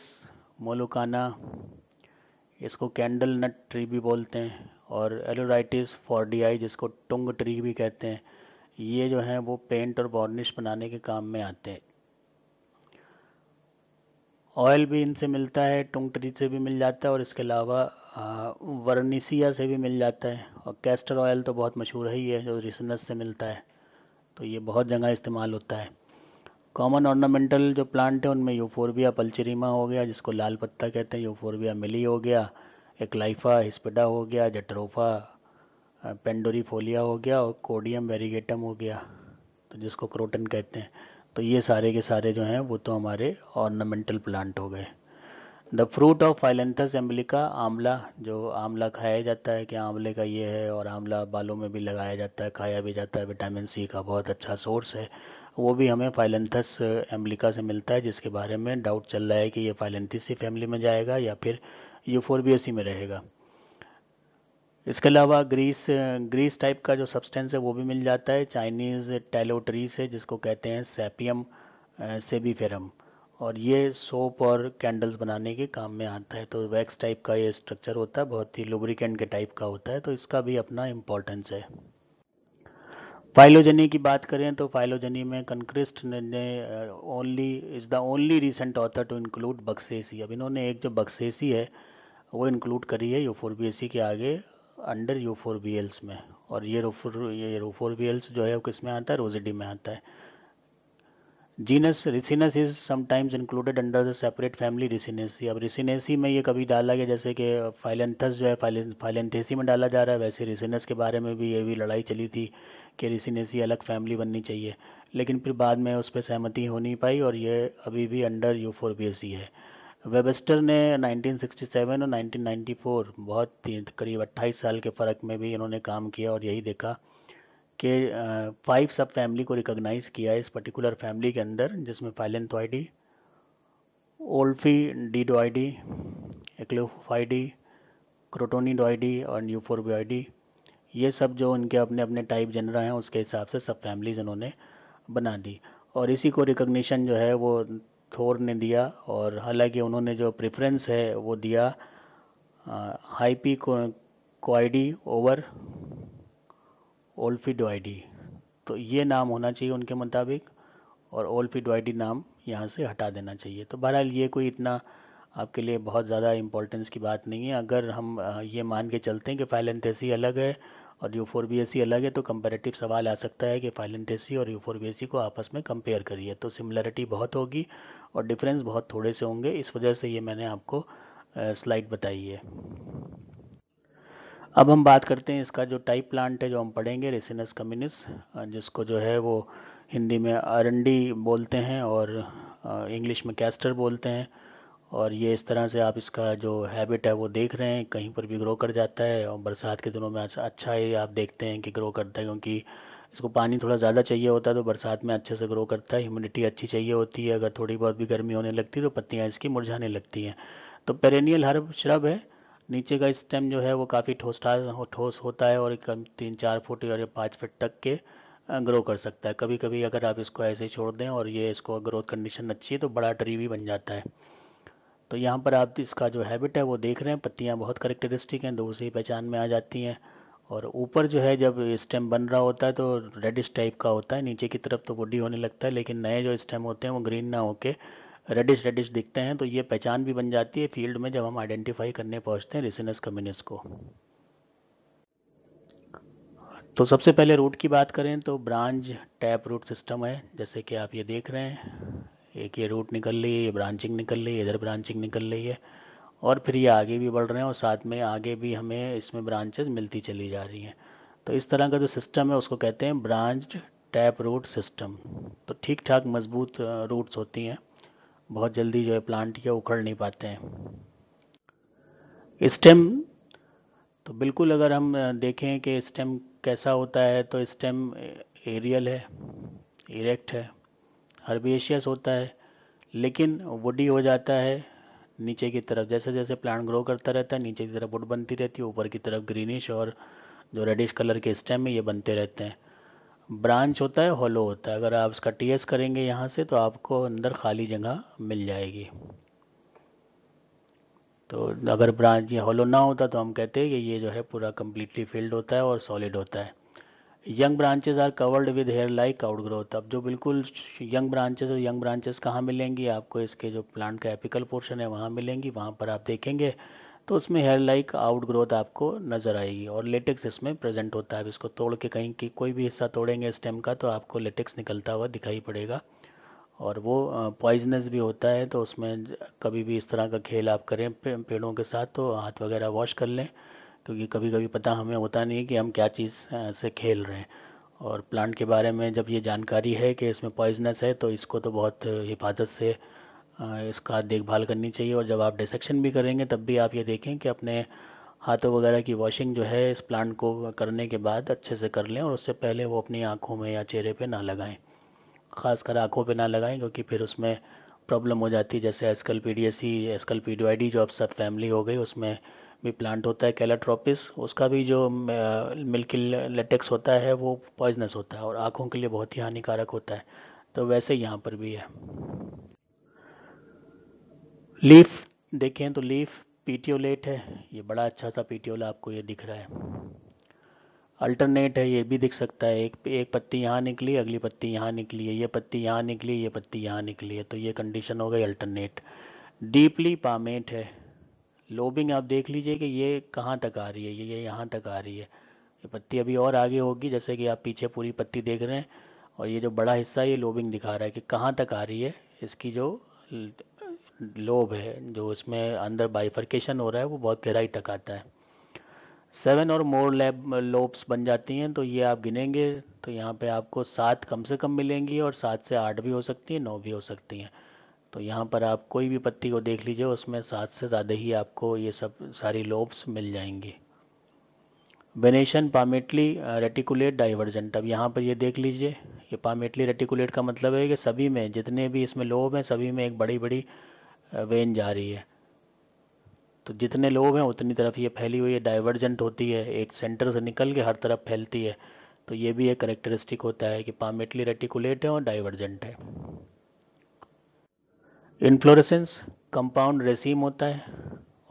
मोलोकाना इसको कैंडल नट ट्री भी बोलते हैं और एलोराइटिस फॉर्डियाई जिसको टुंग ट्री भी कहते हैं ये जो है वो पेंट और बॉर्निश बनाने के काम में आते हैं ऑयल भी इनसे मिलता है टोंग ट्री से भी मिल जाता है और इसके अलावा वर्निसिया से भी मिल जाता है और कैस्टर ऑयल तो बहुत मशहूर ही है जो रिसनस से मिलता है तो ये बहुत जगह इस्तेमाल होता है कॉमन ऑर्नामेंटल जो प्लांट है उनमें यूफोरबिया पल्चरीमा हो गया जिसको लाल पत्ता कहते हैं यूफोरबिया मिली हो गया एकलाइफा हिस्पिडा हो गया जटरोफा पेंडोरीफोलिया हो गया और कोडियम वेरीगेटम हो गया तो जिसको क्रोटन कहते हैं तो ये सारे के सारे जो हैं वो तो हमारे ऑर्नामेंटल प्लांट हो गए the fruit of Phyllanthus emblica आंवला जो आंवला खाया जाता है कि आंवले का ये है और आंवला बालों में भी लगाया जाता है खाया भी जाता है विटामिन सी का बहुत अच्छा सोर्स है वो भी हमें फाइलेंथस एम्बलिका से मिलता है जिसके बारे में डाउट चल रहा है कि ये फाइलेंथिस फैमिली में जाएगा या फिर यूफोरबियसी में रहेगा इसके अलावा ग्रीस ग्रीस टाइप का जो सब्सटेंस है वो भी मिल जाता है चाइनीज़ ट्री से जिसको कहते हैं सेपियम सेबीफेरम और ये सोप और कैंडल्स बनाने के काम में आता है तो वैक्स टाइप का ये स्ट्रक्चर होता है बहुत ही लुब्रिकेंट के टाइप का होता है तो इसका भी अपना इम्पोर्टेंस है फाइलोजनी की बात करें तो फाइलोजनी में कंक्रिस्ट ने only is the only recent author to include Buxaceae अब इन्होंने एक जो बक्सेसी है वो इंक्लूड करी है यूफोरबियसी के आगे अंडर यू फोर एल्स में और ये रोफोर ये एल्स जो है वो किस में आता है रोजिडी में आता है genus Ricinus is sometimes included under the separate family Ricinaceae अब रिसिनेसी में ये कभी डाला गया जैसे कि फाइलेंथस जो है फाइलेंथेसी में डाला जा रहा है वैसे रिसिनस के बारे में भी ये भी लड़ाई चली थी कि रिसिनेसी अलग फैमिली बननी चाहिए लेकिन फिर बाद में उस पर सहमति हो नहीं पाई और ये अभी भी under Euphorbiaceae है वेबस्टर ने 1967 और 1994 बहुत करीब 28 साल के फ़र्क में भी इन्होंने काम किया और यही देखा कि फाइव सब फैमिली को रिकॉग्नाइज़ किया इस पर्टिकुलर फैमिली के अंदर जिसमें डी ओल्फी डी डीडोइडी एक्लोफाइडी क्रोटोनिडोइडी और न्यूफोरबोइडी ये सब जो उनके अपने अपने टाइप जनरा हैं उसके हिसाब से सब फैमिलीज इन्होंने बना दी और इसी को रिकोगनीशन जो है वो थोर ने दिया और हालांकि उन्होंने जो प्रेफरेंस है वो दिया हाई पी कोआईडी ओवर ओल्फिडोआईडी तो ये नाम होना चाहिए उनके मुताबिक और ओल्फिडोआईडी नाम यहाँ से हटा देना चाहिए तो बहरहाल ये कोई इतना आपके लिए बहुत ज़्यादा इम्पोर्टेंस की बात नहीं है अगर हम ये मान के चलते हैं कि फाइलेंथेसी अलग है और सी अलग है तो कंपेरेटिव सवाल आ सकता है कि फाइलेंटेसी और सी को आपस में कंपेयर करिए तो सिमिलरिटी बहुत होगी और डिफरेंस बहुत थोड़े से होंगे इस वजह से ये मैंने आपको स्लाइड बताई है अब हम बात करते हैं इसका जो टाइप प्लांट है जो हम पढ़ेंगे रेसिनस कम्युनिस जिसको जो है वो हिंदी में अरंडी बोलते हैं और इंग्लिश में कैस्टर बोलते हैं और ये इस तरह से आप इसका जो हैबिट है वो देख रहे हैं कहीं पर भी ग्रो कर जाता है और बरसात के दिनों में अच्छा ही आप देखते हैं कि ग्रो करता है क्योंकि इसको पानी थोड़ा ज़्यादा चाहिए होता है तो बरसात में अच्छे से ग्रो करता है ह्यूमिडिटी अच्छी चाहिए होती है अगर थोड़ी बहुत भी गर्मी होने लगती है तो पत्तियाँ इसकी मुरझाने लगती हैं तो पेरेनियल हर श्रब है नीचे का स्टेम जो है वो काफ़ी ठोस ठोस होता है और कम तीन चार फुट और पाँच फुट तक के ग्रो कर सकता है कभी कभी अगर आप इसको ऐसे छोड़ दें और ये इसको ग्रोथ कंडीशन अच्छी है तो बड़ा ट्री भी बन जाता है तो यहाँ पर आप इसका जो हैबिट है वो देख रहे हैं पत्तियाँ बहुत करेक्टरिस्टिक हैं दूर से ही पहचान में आ जाती हैं और ऊपर जो है जब स्टेम बन रहा होता है तो रेडिश टाइप का होता है नीचे की तरफ तो गुड्डी होने लगता है लेकिन नए जो स्टेम होते हैं वो ग्रीन ना होके रेडिश रेडिश दिखते हैं तो ये पहचान भी बन जाती है फील्ड में जब हम आइडेंटिफाई करने पहुँचते हैं रिसिनस कम्यूनिस को तो सबसे पहले रूट की बात करें तो ब्रांच टैप रूट सिस्टम है जैसे कि आप ये देख रहे हैं एक ये रूट निकल रही है ये ब्रांचिंग निकल रही है इधर ब्रांचिंग निकल रही है और फिर ये आगे भी बढ़ रहे हैं और साथ में आगे भी हमें इसमें ब्रांचेज मिलती चली जा रही हैं तो इस तरह का जो सिस्टम है उसको कहते हैं ब्रांच टैप रूट सिस्टम तो ठीक ठाक मजबूत रूट्स होती हैं बहुत जल्दी जो है प्लांट के उखड़ नहीं पाते हैं स्टेम तो बिल्कुल अगर हम देखें कि स्टेम कैसा होता है तो स्टेम एरियल है इरेक्ट है हर्बेशियस होता है लेकिन वुडी हो जाता है नीचे की तरफ जैसे जैसे प्लांट ग्रो करता रहता है नीचे की तरफ वुड बनती रहती है ऊपर की तरफ ग्रीनिश और जो रेडिश कलर के स्टेम है ये बनते रहते हैं ब्रांच होता है हॉलो होता है अगर आप इसका टी एस करेंगे यहाँ से तो आपको अंदर खाली जगह मिल जाएगी तो अगर ब्रांच ये हॉलो ना होता तो हम कहते हैं कि ये जो है पूरा कम्प्लीटली फिल्ड होता है और सॉलिड होता है young branches are covered with hair like outgrowth अब जो बिल्कुल यंग ब्रांचेज और यंग ब्रांचेज कहाँ मिलेंगी आपको इसके जो प्लांट का एपिकल पोर्शन है वहाँ मिलेंगी वहाँ पर आप देखेंगे तो उसमें हेयर लाइक आउटग्रोथ आपको नज़र आएगी और लेटेक्स इसमें प्रेजेंट होता है इसको तोड़ के कहीं की कोई भी हिस्सा तोड़ेंगे स्टेम का तो आपको लेटेक्स निकलता हुआ दिखाई पड़ेगा और वो पॉइजनस भी होता है तो उसमें कभी भी इस तरह का खेल आप करें पेड़ों के साथ तो हाथ वगैरह वॉश कर लें क्योंकि कभी कभी पता हमें होता नहीं है कि हम क्या चीज़ से खेल रहे हैं और प्लांट के बारे में जब ये जानकारी है कि इसमें पॉइजनस है तो इसको तो बहुत हिफाजत से इसका देखभाल करनी चाहिए और जब आप डिसेक्शन भी करेंगे तब भी आप ये देखें कि अपने हाथों वगैरह की वॉशिंग जो है इस प्लांट को करने के बाद अच्छे से कर लें और उससे पहले वो अपनी आँखों में या चेहरे पर ना ख़ास ख़ासकर आँखों पर ना लगाएँ क्योंकि फिर उसमें प्रॉब्लम हो जाती है जैसे एस्कल पी डी एस सी एस्कल पी डी आई डी जो अब सब फैमिली हो गई उसमें भी प्लांट होता है कैलाट्रोपिस उसका भी जो मिल्की लेटेक्स होता है वो पॉइजनस होता है और आँखों के लिए बहुत ही हानिकारक होता है तो वैसे यहाँ पर भी है लीफ देखें तो लीफ पीटियोलेट है ये बड़ा अच्छा सा पीटियोला आपको ये दिख रहा है अल्टरनेट है ये भी दिख सकता है एक एक पत्ती यहाँ निकली अगली पत्ती यहाँ निकली है ये पत्ती यहाँ निकली ये पत्ती यहाँ निकली है तो ये कंडीशन हो गई अल्टरनेट डीपली पामेट है लोबिंग आप देख लीजिए कि ये कहाँ तक आ रही है ये ये यहाँ तक आ रही है ये पत्ती अभी और आगे होगी जैसे कि आप पीछे पूरी पत्ती देख रहे हैं और ये जो बड़ा हिस्सा ये लोबिंग दिखा रहा है कि कहाँ तक आ रही है इसकी जो लोब है जो इसमें अंदर बाइफर्केशन हो रहा है वो बहुत गहराई तक आता है सेवन और मोर लैब लोब्स बन जाती हैं तो ये आप गिनेंगे तो यहाँ पे आपको सात कम से कम मिलेंगी और सात से आठ भी हो सकती हैं नौ भी हो सकती हैं तो यहाँ पर आप कोई भी पत्ती को देख लीजिए उसमें सात से ज़्यादा ही आपको ये सब सारी लोब्स मिल जाएंगी वेनेशन पामेटली रेटिकुलेट डाइवर्जेंट अब यहाँ पर ये देख लीजिए ये पामेटली रेटिकुलेट का मतलब है कि सभी में जितने भी इसमें लोब हैं सभी में एक बड़ी बड़ी वेन जा रही है तो जितने लोब हैं उतनी तरफ ये फैली हुई है डाइवर्जेंट होती है एक सेंटर से निकल के हर तरफ फैलती है तो ये भी एक करेक्टरिस्टिक होता है कि पामेटली रेटिकुलेट है और डाइवर्जेंट है इन्फ्लोरेसेंस कंपाउंड रेसीम होता है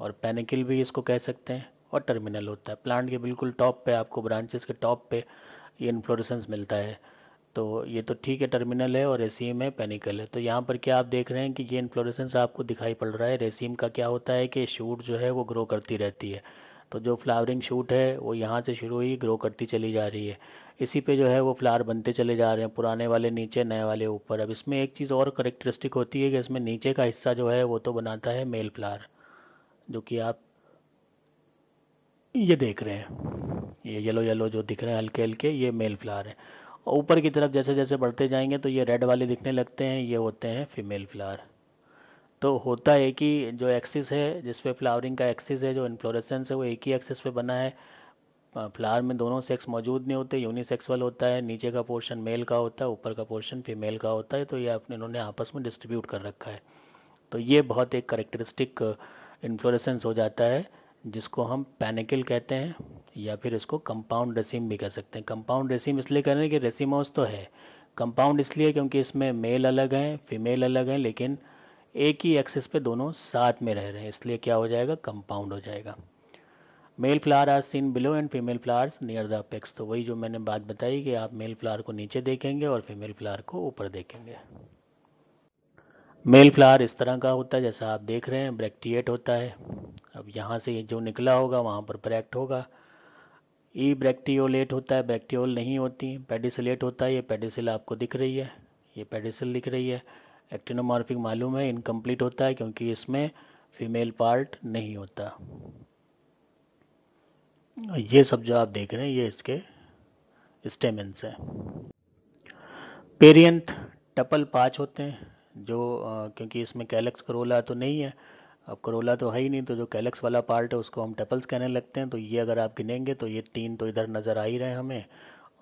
और पैनिकल भी इसको कह सकते हैं और टर्मिनल होता है प्लांट के बिल्कुल टॉप पे आपको ब्रांचेस के टॉप पे ये इन्फ्लोरेसेंस मिलता है तो ये तो ठीक है टर्मिनल है और रेसीम है पेनिकल है तो यहाँ पर क्या आप देख रहे हैं कि ये इन्फ्लोरेसेंस आपको दिखाई पड़ रहा है रेसीम का क्या होता है कि शूट जो है वो ग्रो करती रहती है तो जो फ्लावरिंग शूट है वो यहाँ से शुरू हुई ग्रो करती चली जा रही है इसी पे जो है वो फ्लावर बनते चले जा रहे हैं पुराने वाले नीचे नए वाले ऊपर अब इसमें एक चीज़ और करेक्टरिस्टिक होती है कि इसमें नीचे का हिस्सा जो है वो तो बनाता है मेल फ्लावर जो कि आप ये देख रहे हैं ये येलो येलो जो दिख रहे हैं हल्के हल्के ये मेल फ्लावर है और ऊपर की तरफ जैसे जैसे बढ़ते जाएंगे तो ये रेड वाले दिखने लगते हैं ये होते हैं फीमेल फ्लावर तो होता है कि जो एक्सिस है जिसपे फ्लावरिंग का एक्सिस है जो इन्फ्लोरेसेंस है वो एक ही एक्सिस पे बना है फ्लावर में दोनों सेक्स मौजूद नहीं होते यूनिसेक्सुअल होता है नीचे का पोर्शन मेल का होता है ऊपर का पोर्शन फीमेल का होता है तो ये अपने इन्होंने आपस में डिस्ट्रीब्यूट कर रखा है तो ये बहुत एक करेक्टरिस्टिक इन्फ्लोरेसेंस हो जाता है जिसको हम पैनिकल कहते हैं या फिर इसको कंपाउंड रेसिम भी कह सकते हैं कंपाउंड रेसिम इसलिए कह रहे हैं कि रेसिमोस तो है कंपाउंड इसलिए क्योंकि इसमें मेल अलग हैं फीमेल अलग हैं लेकिन एक ही एक्सेस पे दोनों साथ में रह रहे हैं इसलिए क्या हो जाएगा कंपाउंड हो जाएगा male flower are seen below and female flowers near the apex तो वही जो मैंने बात बताई कि आप मेल फ्लावर को नीचे देखेंगे और फीमेल फ्लावर को ऊपर देखेंगे मेल फ्लावर इस तरह का होता है जैसा आप देख रहे हैं ब्रैक्टिएट होता है अब यहाँ से जो निकला होगा वहाँ पर ब्रैक्ट होगा ई e ब्रैक्टियोलेट होता है ब्रैक्टियोल नहीं होती पेडिसलेट होता है ये पेडिसिल आपको दिख रही है ये पेडिसिल दिख रही है एक्टिनोमॉर्फिक मालूम है इनकम्प्लीट होता है क्योंकि इसमें फीमेल पार्ट नहीं होता ये सब जो आप देख रहे हैं ये इसके स्टेमेंस हैं पेरियंथ टपल पाँच होते हैं जो आ, क्योंकि इसमें कैलेक्स करोला तो नहीं है अब करोला तो है ही नहीं तो जो कैलेक्स वाला पार्ट है उसको हम टपल्स कहने लगते हैं तो ये अगर आप गिनेंगे तो ये तीन तो इधर नज़र आ ही रहे हमें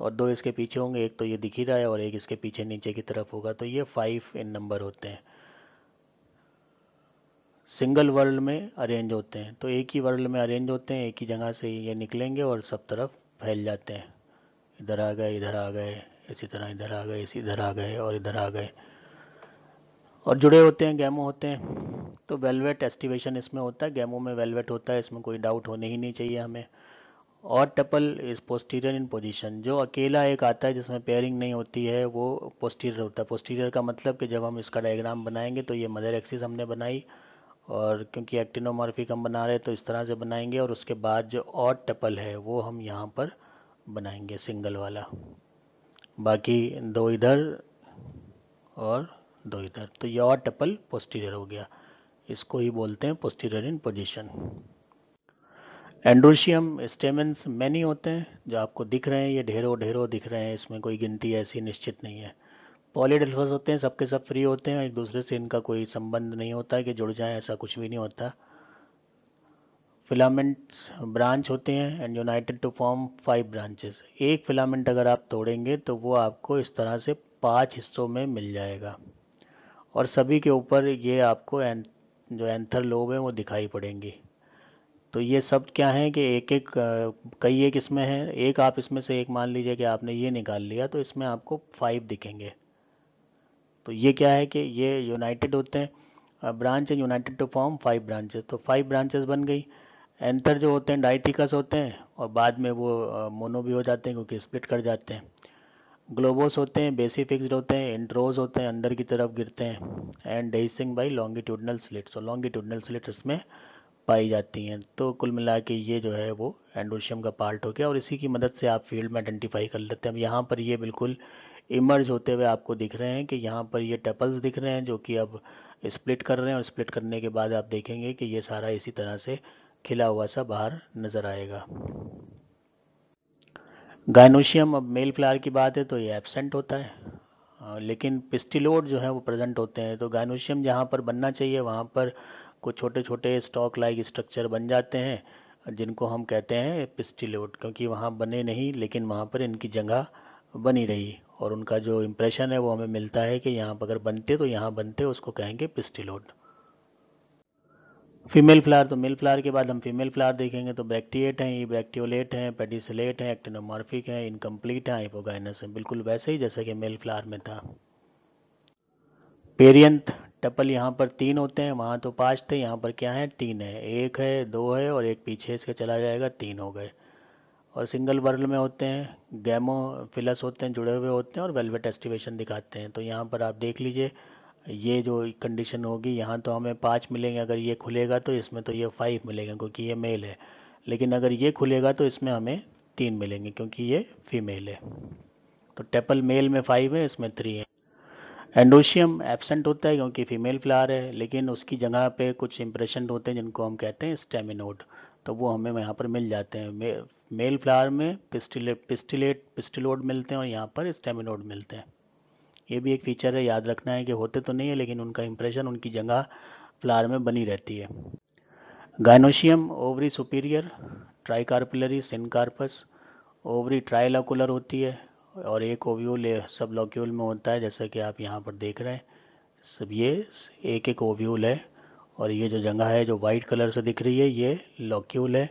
और दो इसके पीछे होंगे एक तो ये दिख ही रहा है और एक इसके पीछे नीचे की तरफ होगा तो ये फाइव इन नंबर होते हैं सिंगल वर्ल्ड में अरेंज होते हैं तो एक ही वर्ल्ड में अरेंज होते हैं एक ही जगह से ये निकलेंगे और सब तरफ फैल जाते हैं इधर आ गए इधर आ गए इसी तरह इधर आ गए इसी इधर आ गए और इधर आ गए और जुड़े होते हैं गैमो होते हैं तो वेलवेट एस्टिवेशन इसमें होता है गैमो में वेलवेट होता है इसमें कोई डाउट होने ही नहीं चाहिए हमें और tuple is posterior in position जो अकेला एक आता है जिसमें पेयरिंग नहीं होती है वो पोस्टीरियर होता है पोस्टीरियर का मतलब कि जब हम इसका डायग्राम बनाएंगे तो ये मदर एक्सिस हमने बनाई और क्योंकि एक्टिनोमॉर्फिक हम बना रहे हैं तो इस तरह से बनाएंगे और उसके बाद जो और टपल है वो हम यहाँ पर बनाएंगे सिंगल वाला बाकी दो इधर और दो इधर तो ये और टपल पोस्टीरियर हो गया इसको ही बोलते हैं posterior in position androecium stamens many होते हैं जो आपको दिख रहे हैं ये ढेरों ढेरों दिख रहे हैं इसमें कोई गिनती ऐसी निश्चित नहीं है पॉलीडेल्फस होते हैं सबके सब फ्री होते हैं एक दूसरे से इनका कोई संबंध नहीं होता है कि जुड़ जाए ऐसा कुछ भी नहीं होता फिलामेंट्स ब्रांच होते हैं and united to form five branches एक फिलामेंट अगर आप तोड़ेंगे तो वो आपको इस तरह से पांच हिस्सों में मिल जाएगा और सभी के ऊपर ये आपको एं, जो एंथर लोब हैं वो दिखाई पड़ेंगी तो ये सब क्या है कि एक एक कई एक इसमें है एक आप इसमें से एक मान लीजिए कि आपने ये निकाल लिया तो इसमें आपको फाइव दिखेंगे तो ये क्या है कि ये यूनाइटेड होते हैं branch and united to form five branches तो फाइव ब्रांचेस बन गई एंथर जो होते हैं डाइथिकस होते हैं और बाद में वो मोनो भी हो जाते हैं क्योंकि स्प्लिट कर जाते हैं ग्लोबोस होते हैं बेसी फिक्सड होते हैं इंट्रोज होते हैं अंदर की तरफ गिरते हैं and dehiscing by longitudinal slits और लॉन्गिट्यूडनल स्लिट्स इसमें पाई जाती हैं तो कुल मिला के ये जो है वो एंडोशियम का पार्ट हो गया और इसी की मदद से आप फील्ड में आइडेंटिफाई कर लेते हैं अब यहाँ पर ये बिल्कुल इमर्ज होते हुए आपको दिख रहे हैं कि यहाँ पर ये टपल्स दिख रहे हैं जो कि अब स्प्लिट कर रहे हैं और स्प्लिट करने के बाद आप देखेंगे कि ये सारा इसी तरह से खिला हुआ सा बाहर नज़र आएगा गायनोशियम अब मेल फ्लावर की बात है तो ये एबसेंट होता है लेकिन पिस्टिलोड जो है वो प्रेजेंट होते हैं तो गायनोशियम जहाँ पर बनना चाहिए वहाँ पर कुछ छोटे छोटे स्टॉक लाइक स्ट्रक्चर बन जाते हैं जिनको हम कहते हैं पिस्टिलोड क्योंकि वहाँ बने नहीं लेकिन वहाँ पर इनकी जगह बनी रही और उनका जो इम्प्रेशन है वो हमें मिलता है कि यहाँ अगर बनते तो यहाँ बनते उसको कहेंगे पिस्टिलोड फीमेल फ्लावर तो मेल फ्लावर के बाद हम फीमेल फ्लावर देखेंगे तो ब्रैक्टिएट हैं ये ब्रैक्टियोलेट हैं पेडिसलेट हैं एक्टिनोमॉर्फिक हैं इनकम्प्लीट हैं हाइपोगाइनस हैं बिल्कुल वैसे ही जैसे कि मेल फ्लावर में था पेरियंथ टपल यहाँ पर तीन होते हैं वहाँ तो पाँच थे यहाँ पर क्या है तीन है एक है दो है और एक पीछे इसके चला जाएगा तीन हो गए और सिंगल वर्ल में होते हैं गैमो फिलस होते हैं जुड़े हुए होते हैं और वेलवेट एस्टिवेशन दिखाते हैं तो यहाँ पर आप देख लीजिए ये जो कंडीशन होगी यहाँ तो हमें पाँच मिलेंगे अगर ये खुलेगा तो इसमें तो ये फाइव मिलेगा क्योंकि ये मेल है लेकिन अगर ये खुलेगा तो इसमें हमें तीन मिलेंगे क्योंकि ये फीमेल है तो टेपल मेल में फाइव है इसमें थ्री है एंडोशियम एबसेंट होता है क्योंकि फीमेल फ्लावर है लेकिन उसकी जगह पे कुछ इंप्रेशन होते हैं जिनको हम कहते हैं स्टेमिनोड तो वो हमें यहाँ पर मिल जाते हैं मेल फ्लावर में पिस्टिलेट पिस्टिलेट पिस्टिलोड मिलते हैं और यहाँ पर स्टेमिनोड मिलते हैं ये भी एक फीचर है याद रखना है कि होते तो नहीं है लेकिन उनका इंप्रेशन उनकी जगह फ्लावर में बनी रहती है gynoecium ovary superior tricarpellary syncarpous ovary trilocular होती है और एक ओव्यूल सब लॉक्यूल में होता है जैसा कि आप यहाँ पर देख रहे हैं सब ये एक एक ओव्यूल है और ये जो जगह है जो वाइट कलर से दिख रही है ये लॉक्यूल है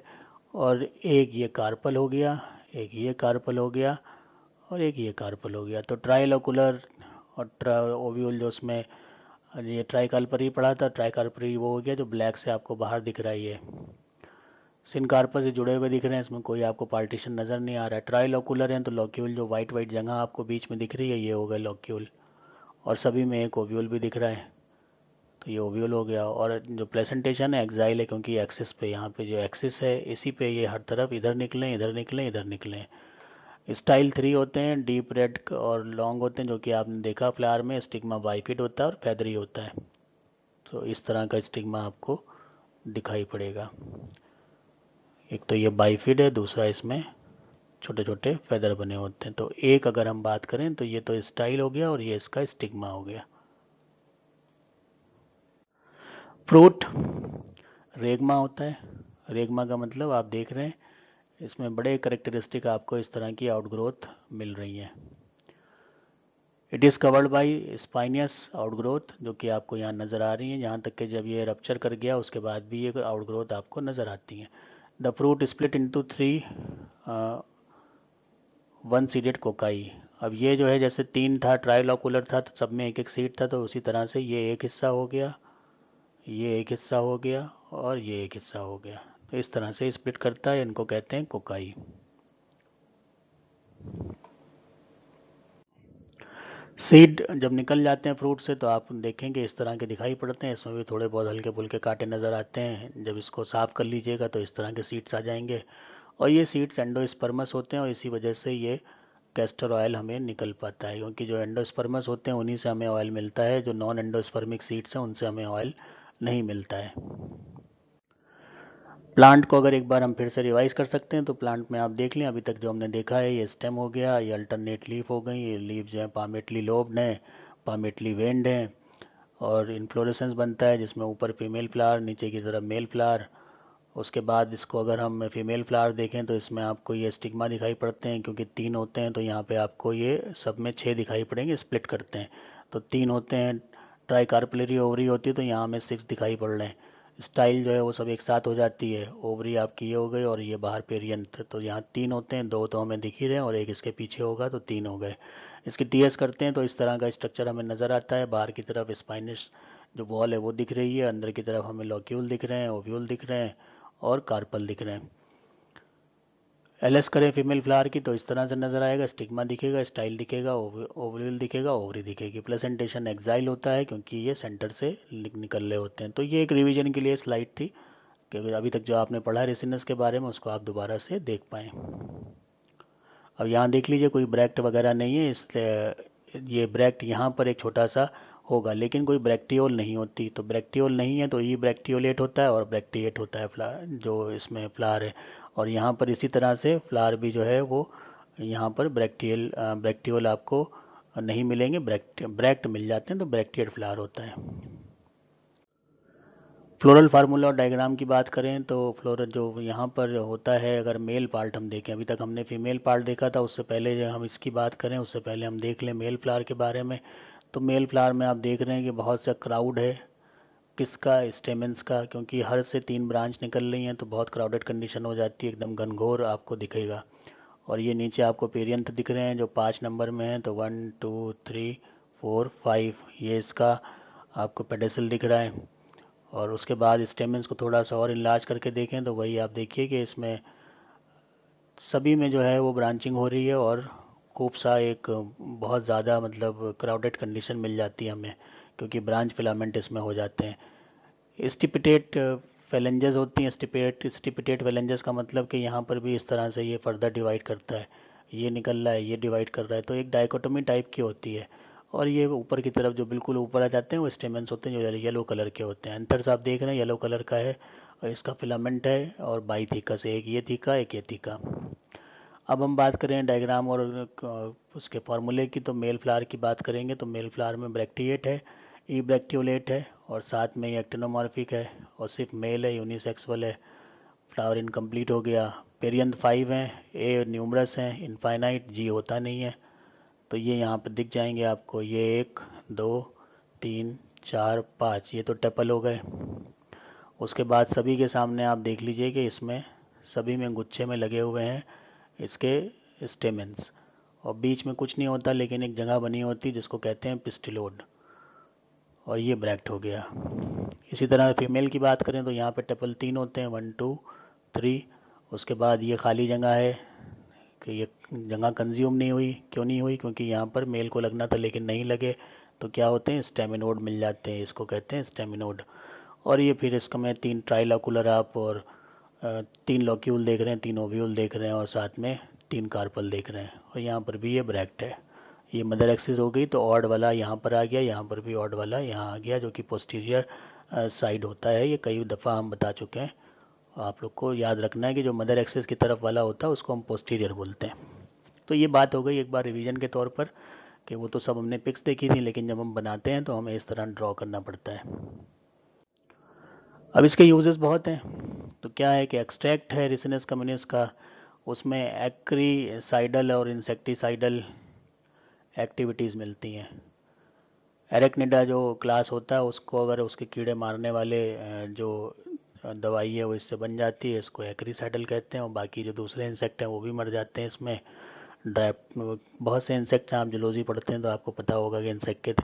और एक ये कार्पल हो गया एक ये कार्पल हो गया और एक ये कार्पल हो गया तो ट्राइलोकुलर और ट्रा ओव्यूल जो उसमें ये ही पड़ा था ट्राइकार्परी वो हो गया जो ब्लैक से आपको बाहर दिख रहा है ये सिनकार्पस से जुड़े हुए दिख रहे हैं इसमें कोई आपको पार्टीशन नज़र नहीं आ रहा है ट्राइलोकुलर हैं तो लॉक्यूल जो वाइट वाइट जगह आपको बीच में दिख रही है ये हो गया लॉक्यूल और सभी में एक ओव्यूल भी दिख रहा है तो ये ओव्यूल हो गया और जो प्लेसेंटेशन है एक्साइल है क्योंकि एक्सिस पे यहाँ पे जो एक्सिस है इसी पे ये हर तरफ इधर निकलें इधर निकलें इधर निकलें स्टाइल थ्री होते हैं डीप रेड और लॉन्ग होते हैं जो कि आपने देखा फ्लावर में स्टिग्मा बाइफिड होता है और फैदरी होता है तो इस तरह का स्टिग्मा आपको दिखाई पड़ेगा एक तो ये बाइफिड है दूसरा इसमें छोटे छोटे फैदर बने होते हैं तो एक अगर हम बात करें तो ये तो स्टाइल हो गया और ये इसका स्टिग्मा हो गया फ्रूट रेगमा होता है रेगमा का मतलब आप देख रहे हैं इसमें बड़े करेक्टरिस्टिक आपको इस तरह की आउटग्रोथ मिल रही है it is covered by spinous outgrowth जो कि आपको यहाँ नज़र आ रही है यहाँ तक कि जब ये रप्चर कर गया उसके बाद भी ये आउटग्रोथ आपको नज़र आती है the fruit split into three one seeded cocci अब ये जो है जैसे तीन था ट्रायल था तो सब में एक एक सीट था तो उसी तरह से ये एक हिस्सा हो गया ये एक हिस्सा हो गया और ये एक हिस्सा हो गया तो इस तरह से स्प्लिट करता है इनको कहते हैं कोकाई सीड जब निकल जाते हैं फ्रूट से तो आप देखेंगे इस तरह के दिखाई पड़ते हैं इसमें भी थोड़े बहुत हल्के फुल्के कांटे नज़र आते हैं जब इसको साफ़ कर लीजिएगा तो इस तरह के सीड्स आ जाएंगे और ये सीड्स एंडोस्पर्मस होते हैं और इसी वजह से ये कैस्टर ऑयल हमें निकल पाता है क्योंकि जो एंडोस्पर्मस होते हैं उन्हीं से हमें ऑयल मिलता है जो नॉन एंडोस्पर्मिक सीड्स हैं उनसे हमें ऑयल नहीं मिलता है प्लांट को अगर एक बार हम फिर से रिवाइज कर सकते हैं तो प्लांट में आप देख लें अभी तक जो हमने देखा है ये स्टेम हो गया ये अल्टरनेट लीफ हो गई ये लीफ जो है पामेटली लोब्ड हैं पामेटली वेंड हैं और इन्फ्लोरेसेंस बनता है जिसमें ऊपर फीमेल फ्लावर नीचे की तरफ मेल फ्लावर उसके बाद इसको अगर हम फीमेल फ्लावर देखें तो इसमें आपको ये स्टिग्मा दिखाई पड़ते हैं क्योंकि तीन होते हैं तो यहाँ पे आपको ये सब में छः दिखाई पड़ेंगे स्प्लिट करते हैं तो तीन होते हैं ट्राईकार्पलरी ओवरी होती है तो यहाँ हमें सिक्स दिखाई पड़ रहे हैं स्टाइल जो है वो सब एक साथ हो जाती है ओवरी आपकी ये हो गई और ये बाहर पेरियंट तो यहाँ तीन होते हैं दो तो हमें दिख ही रहे हैं और एक इसके पीछे होगा तो तीन हो गए इसकी टीएस करते हैं तो इस तरह का स्ट्रक्चर हमें नज़र आता है बाहर की तरफ स्पाइनिश जो बॉल है वो दिख रही है अंदर की तरफ हमें लॉक्यूल दिख रहे हैं ओव्यूल दिख रहे हैं और कार्पल दिख रहे हैं एलएस करें फीमेल फ्लावर की तो इस तरह से नजर आएगा स्टिग्मा दिखेगा स्टाइल दिखेगा ओवरिल दिखेगा ओवरी दिखेगी प्लेसेंटेशन एक्साइल होता है क्योंकि ये सेंटर से निकल रहे होते हैं तो ये एक रिवीजन के लिए स्लाइड थी क्योंकि अभी तक जो आपने पढ़ा है रेसिनस के बारे में उसको आप दोबारा से देख पाएँ अब यहाँ देख लीजिए कोई ब्रैक्ट वगैरह नहीं है इसलिए ये ब्रैक्ट यहाँ पर एक छोटा सा होगा लेकिन कोई ब्रैक्टियोल नहीं होती तो ब्रैक्टियोल नहीं है तो ई ब्रैक्टियोलेट होता है और ब्रैक्टिएट होता है फ्ला जो इसमें फ्लार है और यहाँ पर इसी तरह से फ्लावर भी जो है वो यहाँ पर ब्रैक्टियल ब्रैक्टियल आपको नहीं मिलेंगे ब्रैक्ट ब्रैक्ट मिल जाते हैं तो ब्रैक्टियड फ्लावर होता है फ्लोरल फार्मूला और डायग्राम की बात करें तो फ्लोरल जो यहाँ पर होता है अगर मेल पार्ट हम देखें अभी तक हमने फीमेल पार्ट देखा था उससे पहले जो हम इसकी बात करें उससे पहले हम देख लें मेल फ्लावर के बारे में तो मेल फ्लावर में आप देख रहे हैं कि बहुत सा क्राउड है किसका स्टेमेंस का क्योंकि हर से तीन ब्रांच निकल रही हैं तो बहुत क्राउडेड कंडीशन हो जाती है एकदम घनघोर आपको दिखेगा और ये नीचे आपको पेरियंत दिख रहे हैं जो पाँच नंबर में हैं तो one two three four five ये इसका आपको पेडेसल दिख रहा है और उसके बाद स्टेमेंस को थोड़ा सा और इलाज करके देखें तो वही आप देखिए कि इसमें सभी में जो है वो ब्रांचिंग हो रही है और खूब सा एक बहुत ज़्यादा मतलब क्राउडेड कंडीशन मिल जाती है हमें क्योंकि ब्रांच फिलामेंट इसमें हो जाते हैं स्टिपिटेट फेलेंजेस होती हैं स्टिपेट स्टिपिटेट फेलेंजेस का मतलब कि यहाँ पर भी इस तरह से ये फर्दर डिवाइड करता है ये निकल रहा है ये डिवाइड कर रहा है तो एक डाइकोटोमी टाइप की होती है और ये ऊपर की तरफ जो बिल्कुल ऊपर आ जाते हैं वो स्टेमेंस होते हैं जो येलो कलर के होते हैं अंतर आप देख रहे हैं येलो कलर का है और इसका फिलामेंट है और बाई थीका से एक ये थीका एक ये थीका अब हम बात करें डायग्राम और उसके फार्मूले की तो मेल फ्लावर की बात करेंगे तो मेल फ्लावर में ब्रैक्टिएट है ई ब्लैक्ट्यूलेट है और साथ में ये एक्टिनोमॉर्फिक है और सिर्फ मेल है यूनिसेक्सुअल है फ्लावर इनकम्प्लीट हो गया पेरियंत फाइव हैं ए न्यूमरस हैं इनफाइनाइट जी होता नहीं है तो ये यहाँ पर दिख जाएंगे आपको ये एक दो तीन चार पाँच ये तो टपल हो गए उसके बाद सभी के सामने आप देख लीजिए कि इसमें सभी में गुच्छे में लगे हुए हैं इसके स्टेमेंस और बीच में कुछ नहीं होता लेकिन एक जगह बनी होती जिसको कहते हैं पिस्टिलोड और ये ब्रैक्ट हो गया इसी तरह फीमेल की बात करें तो यहाँ पे टपल तीन होते हैं वन टू थ्री उसके बाद ये खाली जगह है कि ये जगह कंज्यूम नहीं हुई क्यों नहीं हुई क्योंकि यहाँ पर मेल को लगना था लेकिन नहीं लगे तो क्या होते हैं स्टेमिनोड मिल जाते हैं इसको कहते हैं स्टेमिनोड और ये फिर इसका मैं तीन ट्राइलाकुलर आप और तीन लॉक्यूल देख रहे हैं तीन ओव्यूल देख रहे हैं और साथ में तीन कार्पल देख रहे हैं और यहाँ पर भी ये ब्रैक्ट है ये मदर एक्सिस हो गई तो ऑड वाला यहाँ पर आ गया यहाँ पर भी ऑड वाला यहाँ आ गया जो कि पोस्टीरियर साइड होता है ये कई दफ़ा हम बता चुके हैं आप लोग को याद रखना है कि जो मदर एक्सिस की तरफ वाला होता है उसको हम पोस्टीरियर बोलते हैं तो ये बात हो गई एक बार रिवीजन के तौर पर कि वो तो सब हमने पिक्स देखी थी लेकिन जब हम बनाते हैं तो हमें इस तरह ड्रॉ करना पड़ता है अब इसके यूजेस बहुत हैं तो क्या है कि एक्सट्रैक्ट है रिसनेस कम्युनिस्ट का उसमें एक्रीसाइडल और इंसेक्टिसाइडल एक्टिविटीज़ मिलती हैं एरेक्निडा जो क्लास होता है उसको अगर उसके कीड़े मारने वाले जो दवाई है वो इससे बन जाती है इसको एक्रीसाइडल कहते हैं और बाकी जो दूसरे इंसेक्ट हैं वो भी मर जाते हैं इसमें ड्राइप बहुत से इंसेक्ट हैं आप जलोजी पढ़ते हैं तो आपको पता होगा कि इंसेक्ट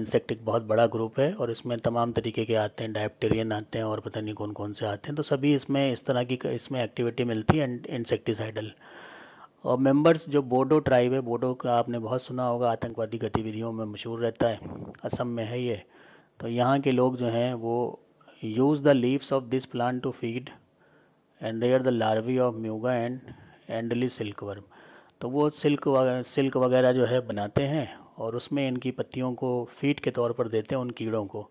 इंसेक्ट एक बहुत बड़ा ग्रुप है और इसमें तमाम तरीके के आते हैं डायप्टेरियन आते हैं और पता नहीं कौन कौन से आते हैं तो सभी इसमें इस तरह की इसमें एक्टिविटी मिलती है इंसेक्टिसाइडल और मेंबर्स जो बोडो ट्राइब है बोडो का आपने बहुत सुना होगा आतंकवादी गतिविधियों में मशहूर रहता है असम में है ये तो यहाँ के लोग जो हैं वो use the leaves of this plant to feed and they the larvae of muga and endi silk worm तो वो सिल्क सिल्क वगैरह जो है बनाते हैं और उसमें इनकी पत्तियों को फीड के तौर पर देते हैं उन कीड़ों को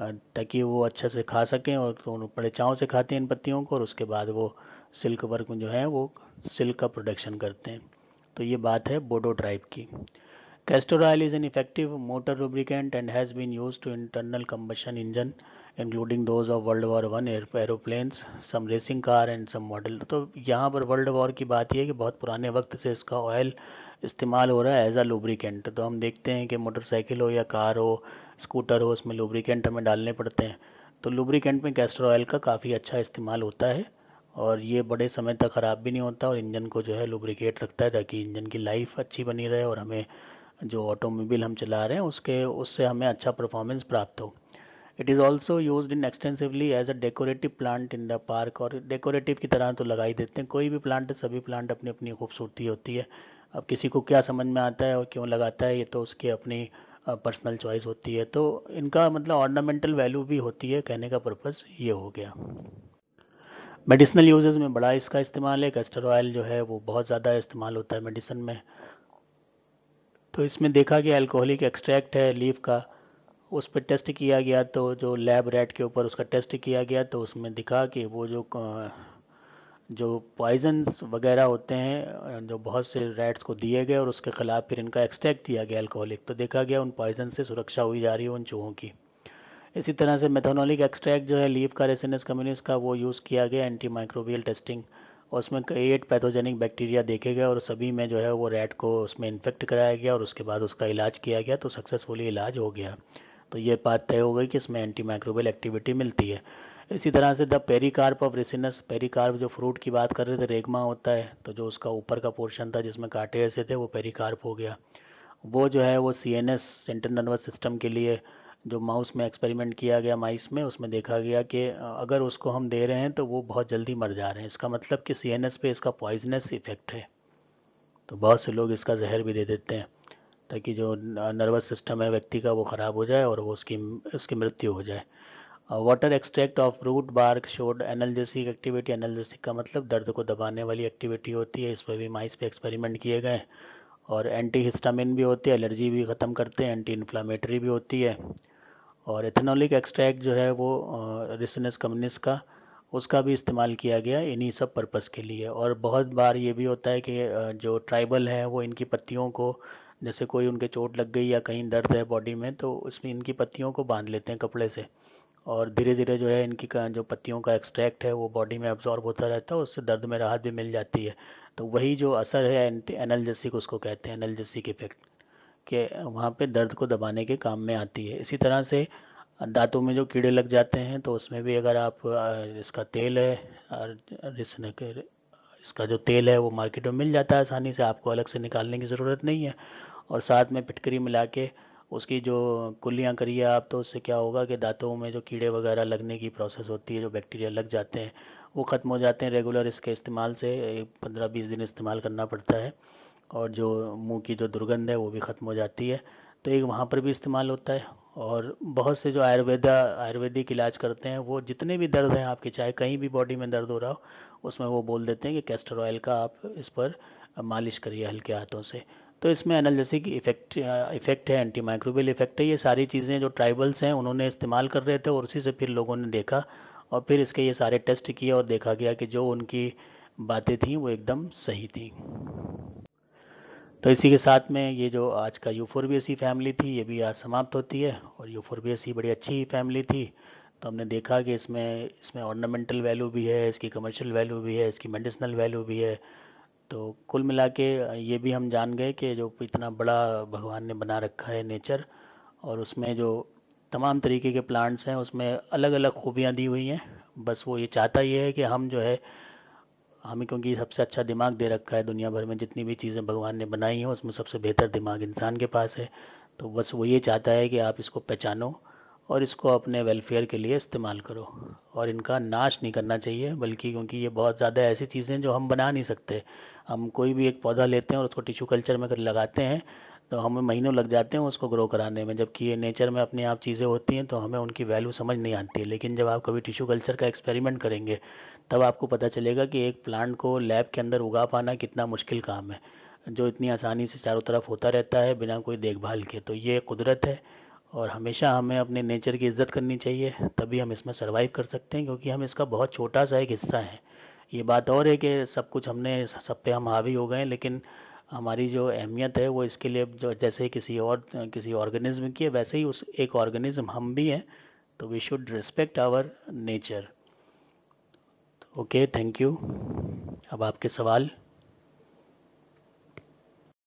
ताकि वो अच्छे से खा सकें और तो बड़े चाव से खाते हैं इन पत्तियों को और उसके बाद वो सिल्क वर्क जो है वो सिल्क का प्रोडक्शन करते हैं तो ये बात है बोडो ट्राइब की castor oil is an effective motor lubricant and has been use to internal combustion engine including those of world war one aeroplanes some racing car and some model तो यहाँ पर वर्ल्ड वॉर की बात यह है कि बहुत पुराने वक्त से इसका ऑयल इस्तेमाल हो रहा है एज अ लुब्रिकेंट तो हम देखते हैं कि मोटरसाइकिल हो या कार हो स्कूटर हो उसमें लुब्रिकेंट हमें डालने पड़ते हैं तो लुब्रिकेंट में कैस्टर ऑयल का काफ़ी अच्छा इस्तेमाल होता है और ये बड़े समय तक ख़राब भी नहीं होता और इंजन को जो है लुब्रिकेट रखता है ताकि इंजन की लाइफ अच्छी बनी रहे और हमें जो ऑटोमोबाइल हम चला रहे हैं उसके उससे हमें अच्छा परफॉर्मेंस प्राप्त हो it is also use in extensively as a decorative plant in the park और डेकोरेटिव की तरह तो लगा ही देते हैं कोई भी प्लांट सभी प्लांट अपनी अपनी खूबसूरती होती है अब किसी को क्या समझ में आता है और क्यों लगाता है ये तो उसकी अपनी पर्सनल चॉइस होती है तो इनका मतलब ऑर्नामेंटल वैल्यू भी होती है कहने का पर्पज़ ये हो गया मेडिसिनल यूजेस में बड़ा इसका इस्तेमाल है कैस्टर ऑयल जो है वो बहुत ज़्यादा इस्तेमाल होता है मेडिसिन में तो इसमें देखा गया अल्कोहलिक एक्सट्रैक्ट है लीफ का उस पर टेस्ट किया गया तो जो लैब रेट के ऊपर उसका टेस्ट किया गया तो उसमें दिखा कि वो जो जो पॉइजन वगैरह होते हैं जो बहुत से रेट्स को दिए गए और उसके खिलाफ फिर इनका एक्सट्रैक्ट दिया गया अल्कोहलिक तो देखा गया उन पॉइजन से सुरक्षा हुई जा रही है उन चूहों की इसी तरह से मेथानोलिक एक्सट्रैक्ट जो है लीव का रेसिनस कम्युनिस का वो यूज़ किया गया एंटी माइक्रोबियल टेस्टिंग और उसमें एट पैथोजेनिक बैक्टीरिया देखे गए और सभी में जो है वो रैट को उसमें इन्फेक्ट कराया गया और उसके बाद उसका इलाज किया गया तो सक्सेसफुली इलाज हो गया तो ये बात तय हो गई कि इसमें एंटी माइक्रोबियल एक्टिविटी मिलती है इसी तरह से the pericarp of Ricinus pericarp जो फ्रूट की बात कर रहे थे रेगमा होता है तो जो उसका ऊपर का पोर्शन था जिसमें कांटे ऐसे थे वो पेरिकार्प हो गया वो जो है वो C N S central nervous system के लिए जो माउस में एक्सपेरिमेंट किया गया माइस में उसमें देखा गया कि अगर उसको हम दे रहे हैं तो वो बहुत जल्दी मर जा रहे हैं इसका मतलब कि सी पे इसका पॉइजनस इफेक्ट है तो बहुत से लोग इसका जहर भी दे देते हैं ताकि जो नर्वस सिस्टम है व्यक्ति का वो ख़राब हो जाए और वो उसकी उसकी मृत्यु हो जाए water extract of root bark showed analgesic activity analgesic का मतलब दर्द को दबाने वाली एक्टिविटी होती है इस पर भी माइस पे एक्सपेरिमेंट किए गए और एंटी हिस्टामिन भी होती है एलर्जी भी ख़त्म करते हैं एंटी इन्फ्लामेटरी भी होती है और एथेनॉलिक एक्सट्रैक्ट जो है वो रिसनेस कम्युनिस का उसका भी इस्तेमाल किया गया इन्हीं सब पर्पस के लिए और बहुत बार ये भी होता है कि जो ट्राइबल है वो इनकी पत्तियों को जैसे कोई उनके चोट लग गई या कहीं दर्द है बॉडी में तो उसमें इनकी पत्तियों को बांध लेते हैं कपड़े से और धीरे धीरे जो है इनकी जो पत्तियों का एक्सट्रैक्ट है वो बॉडी में अब्ज़ॉर्ब होता रहता है उससे दर्द में राहत भी मिल जाती है तो वही जो असर है एनल्जेसिक उसको कहते हैं एनल्जेसिक इफेक्ट के वहाँ पे दर्द को दबाने के काम में आती है इसी तरह से दांतों में जो कीड़े लग जाते हैं तो उसमें भी अगर आप इसका तेल है और रिसने के इसका जो तेल है वो मार्केट में मिल जाता है आसानी से आपको अलग से निकालने की ज़रूरत नहीं है और साथ में पिटकरी मिला के उसकी जो कुलियाँ करिए आप तो उससे क्या होगा कि दांतों में जो कीड़े वगैरह लगने की प्रोसेस होती है जो बैक्टीरिया लग जाते हैं वो ख़त्म हो जाते हैं रेगुलर इसके इस्तेमाल से पंद्रह बीस दिन इस्तेमाल करना पड़ता है और जो मुंह की जो दुर्गंध है वो भी ख़त्म हो जाती है तो एक वहाँ पर भी इस्तेमाल होता है और बहुत से जो आयुर्वेदा आयुर्वेदिक इलाज करते हैं वो जितने भी दर्द हैं आपके चाहे कहीं भी बॉडी में दर्द हो रहा हो उसमें वो बोल देते हैं कि कैस्टर ऑयल का आप इस पर मालिश करिए हल्के हाथों से तो इसमें एनालजेसिक इफेक्ट इफेक्ट है एंटी माइक्रोबियल इफेक्ट है ये सारी चीज़ें जो ट्राइबल्स हैं उन्होंने इस्तेमाल कर रहे थे और उसी से फिर लोगों ने देखा और फिर इसके ये सारे टेस्ट किए और देखा गया कि जो उनकी बातें थी वो एकदम सही थी तो इसी के साथ में ये जो आज का यूफोरबियसी फैमिली थी ये भी आज समाप्त होती है और यूफोरबियसी बड़ी अच्छी फैमिली थी तो हमने देखा कि इसमें इसमें ऑर्नामेंटल वैल्यू भी है इसकी कमर्शियल वैल्यू भी है इसकी मेडिसिनल वैल्यू भी है तो कुल मिला के ये भी हम जान गए कि जो इतना बड़ा भगवान ने बना रखा है नेचर और उसमें जो तमाम तरीके के प्लांट्स हैं उसमें अलग अलग खूबियाँ दी हुई हैं बस वो ये चाहता ये है कि हम जो है हमें क्योंकि सबसे अच्छा दिमाग दे रखा है दुनिया भर में जितनी भी चीज़ें भगवान ने बनाई हैं उसमें सबसे बेहतर दिमाग इंसान के पास है तो बस वो ये चाहता है कि आप इसको पहचानो और इसको अपने वेलफेयर के लिए इस्तेमाल करो और इनका नाश नहीं करना चाहिए बल्कि क्योंकि ये बहुत ज़्यादा ऐसी चीज़ें हैं जो हम बना नहीं सकते हम कोई भी एक पौधा लेते हैं और उसको टिश्यू कल्चर में लगाते हैं तो हमें महीनों लग जाते हैं उसको ग्रो कराने में जबकि ये नेचर में अपने आप चीज़ें होती हैं तो हमें उनकी वैल्यू समझ नहीं आती है लेकिन जब आप कभी टिश्यू कल्चर का एक्सपेरिमेंट करेंगे तब आपको पता चलेगा कि एक प्लांट को लैब के अंदर उगा पाना कितना मुश्किल काम है जो इतनी आसानी से चारों तरफ होता रहता है बिना कोई देखभाल के तो ये कुदरत है और हमेशा हमें अपने नेचर की इज़्ज़त करनी चाहिए तभी हम इसमें सर्वाइव कर सकते हैं क्योंकि हम इसका बहुत छोटा सा एक हिस्सा हैं ये बात और है कि सब कुछ हमने सब पे हम हावी हो गए लेकिन हमारी जो अहमियत है वो इसके लिए जो जैसे किसी और किसी ऑर्गेनिज्म की है वैसे ही उस एक ऑर्गेनिज्म हम भी हैं तो we should respect our nature okay thank you अब आपके सवाल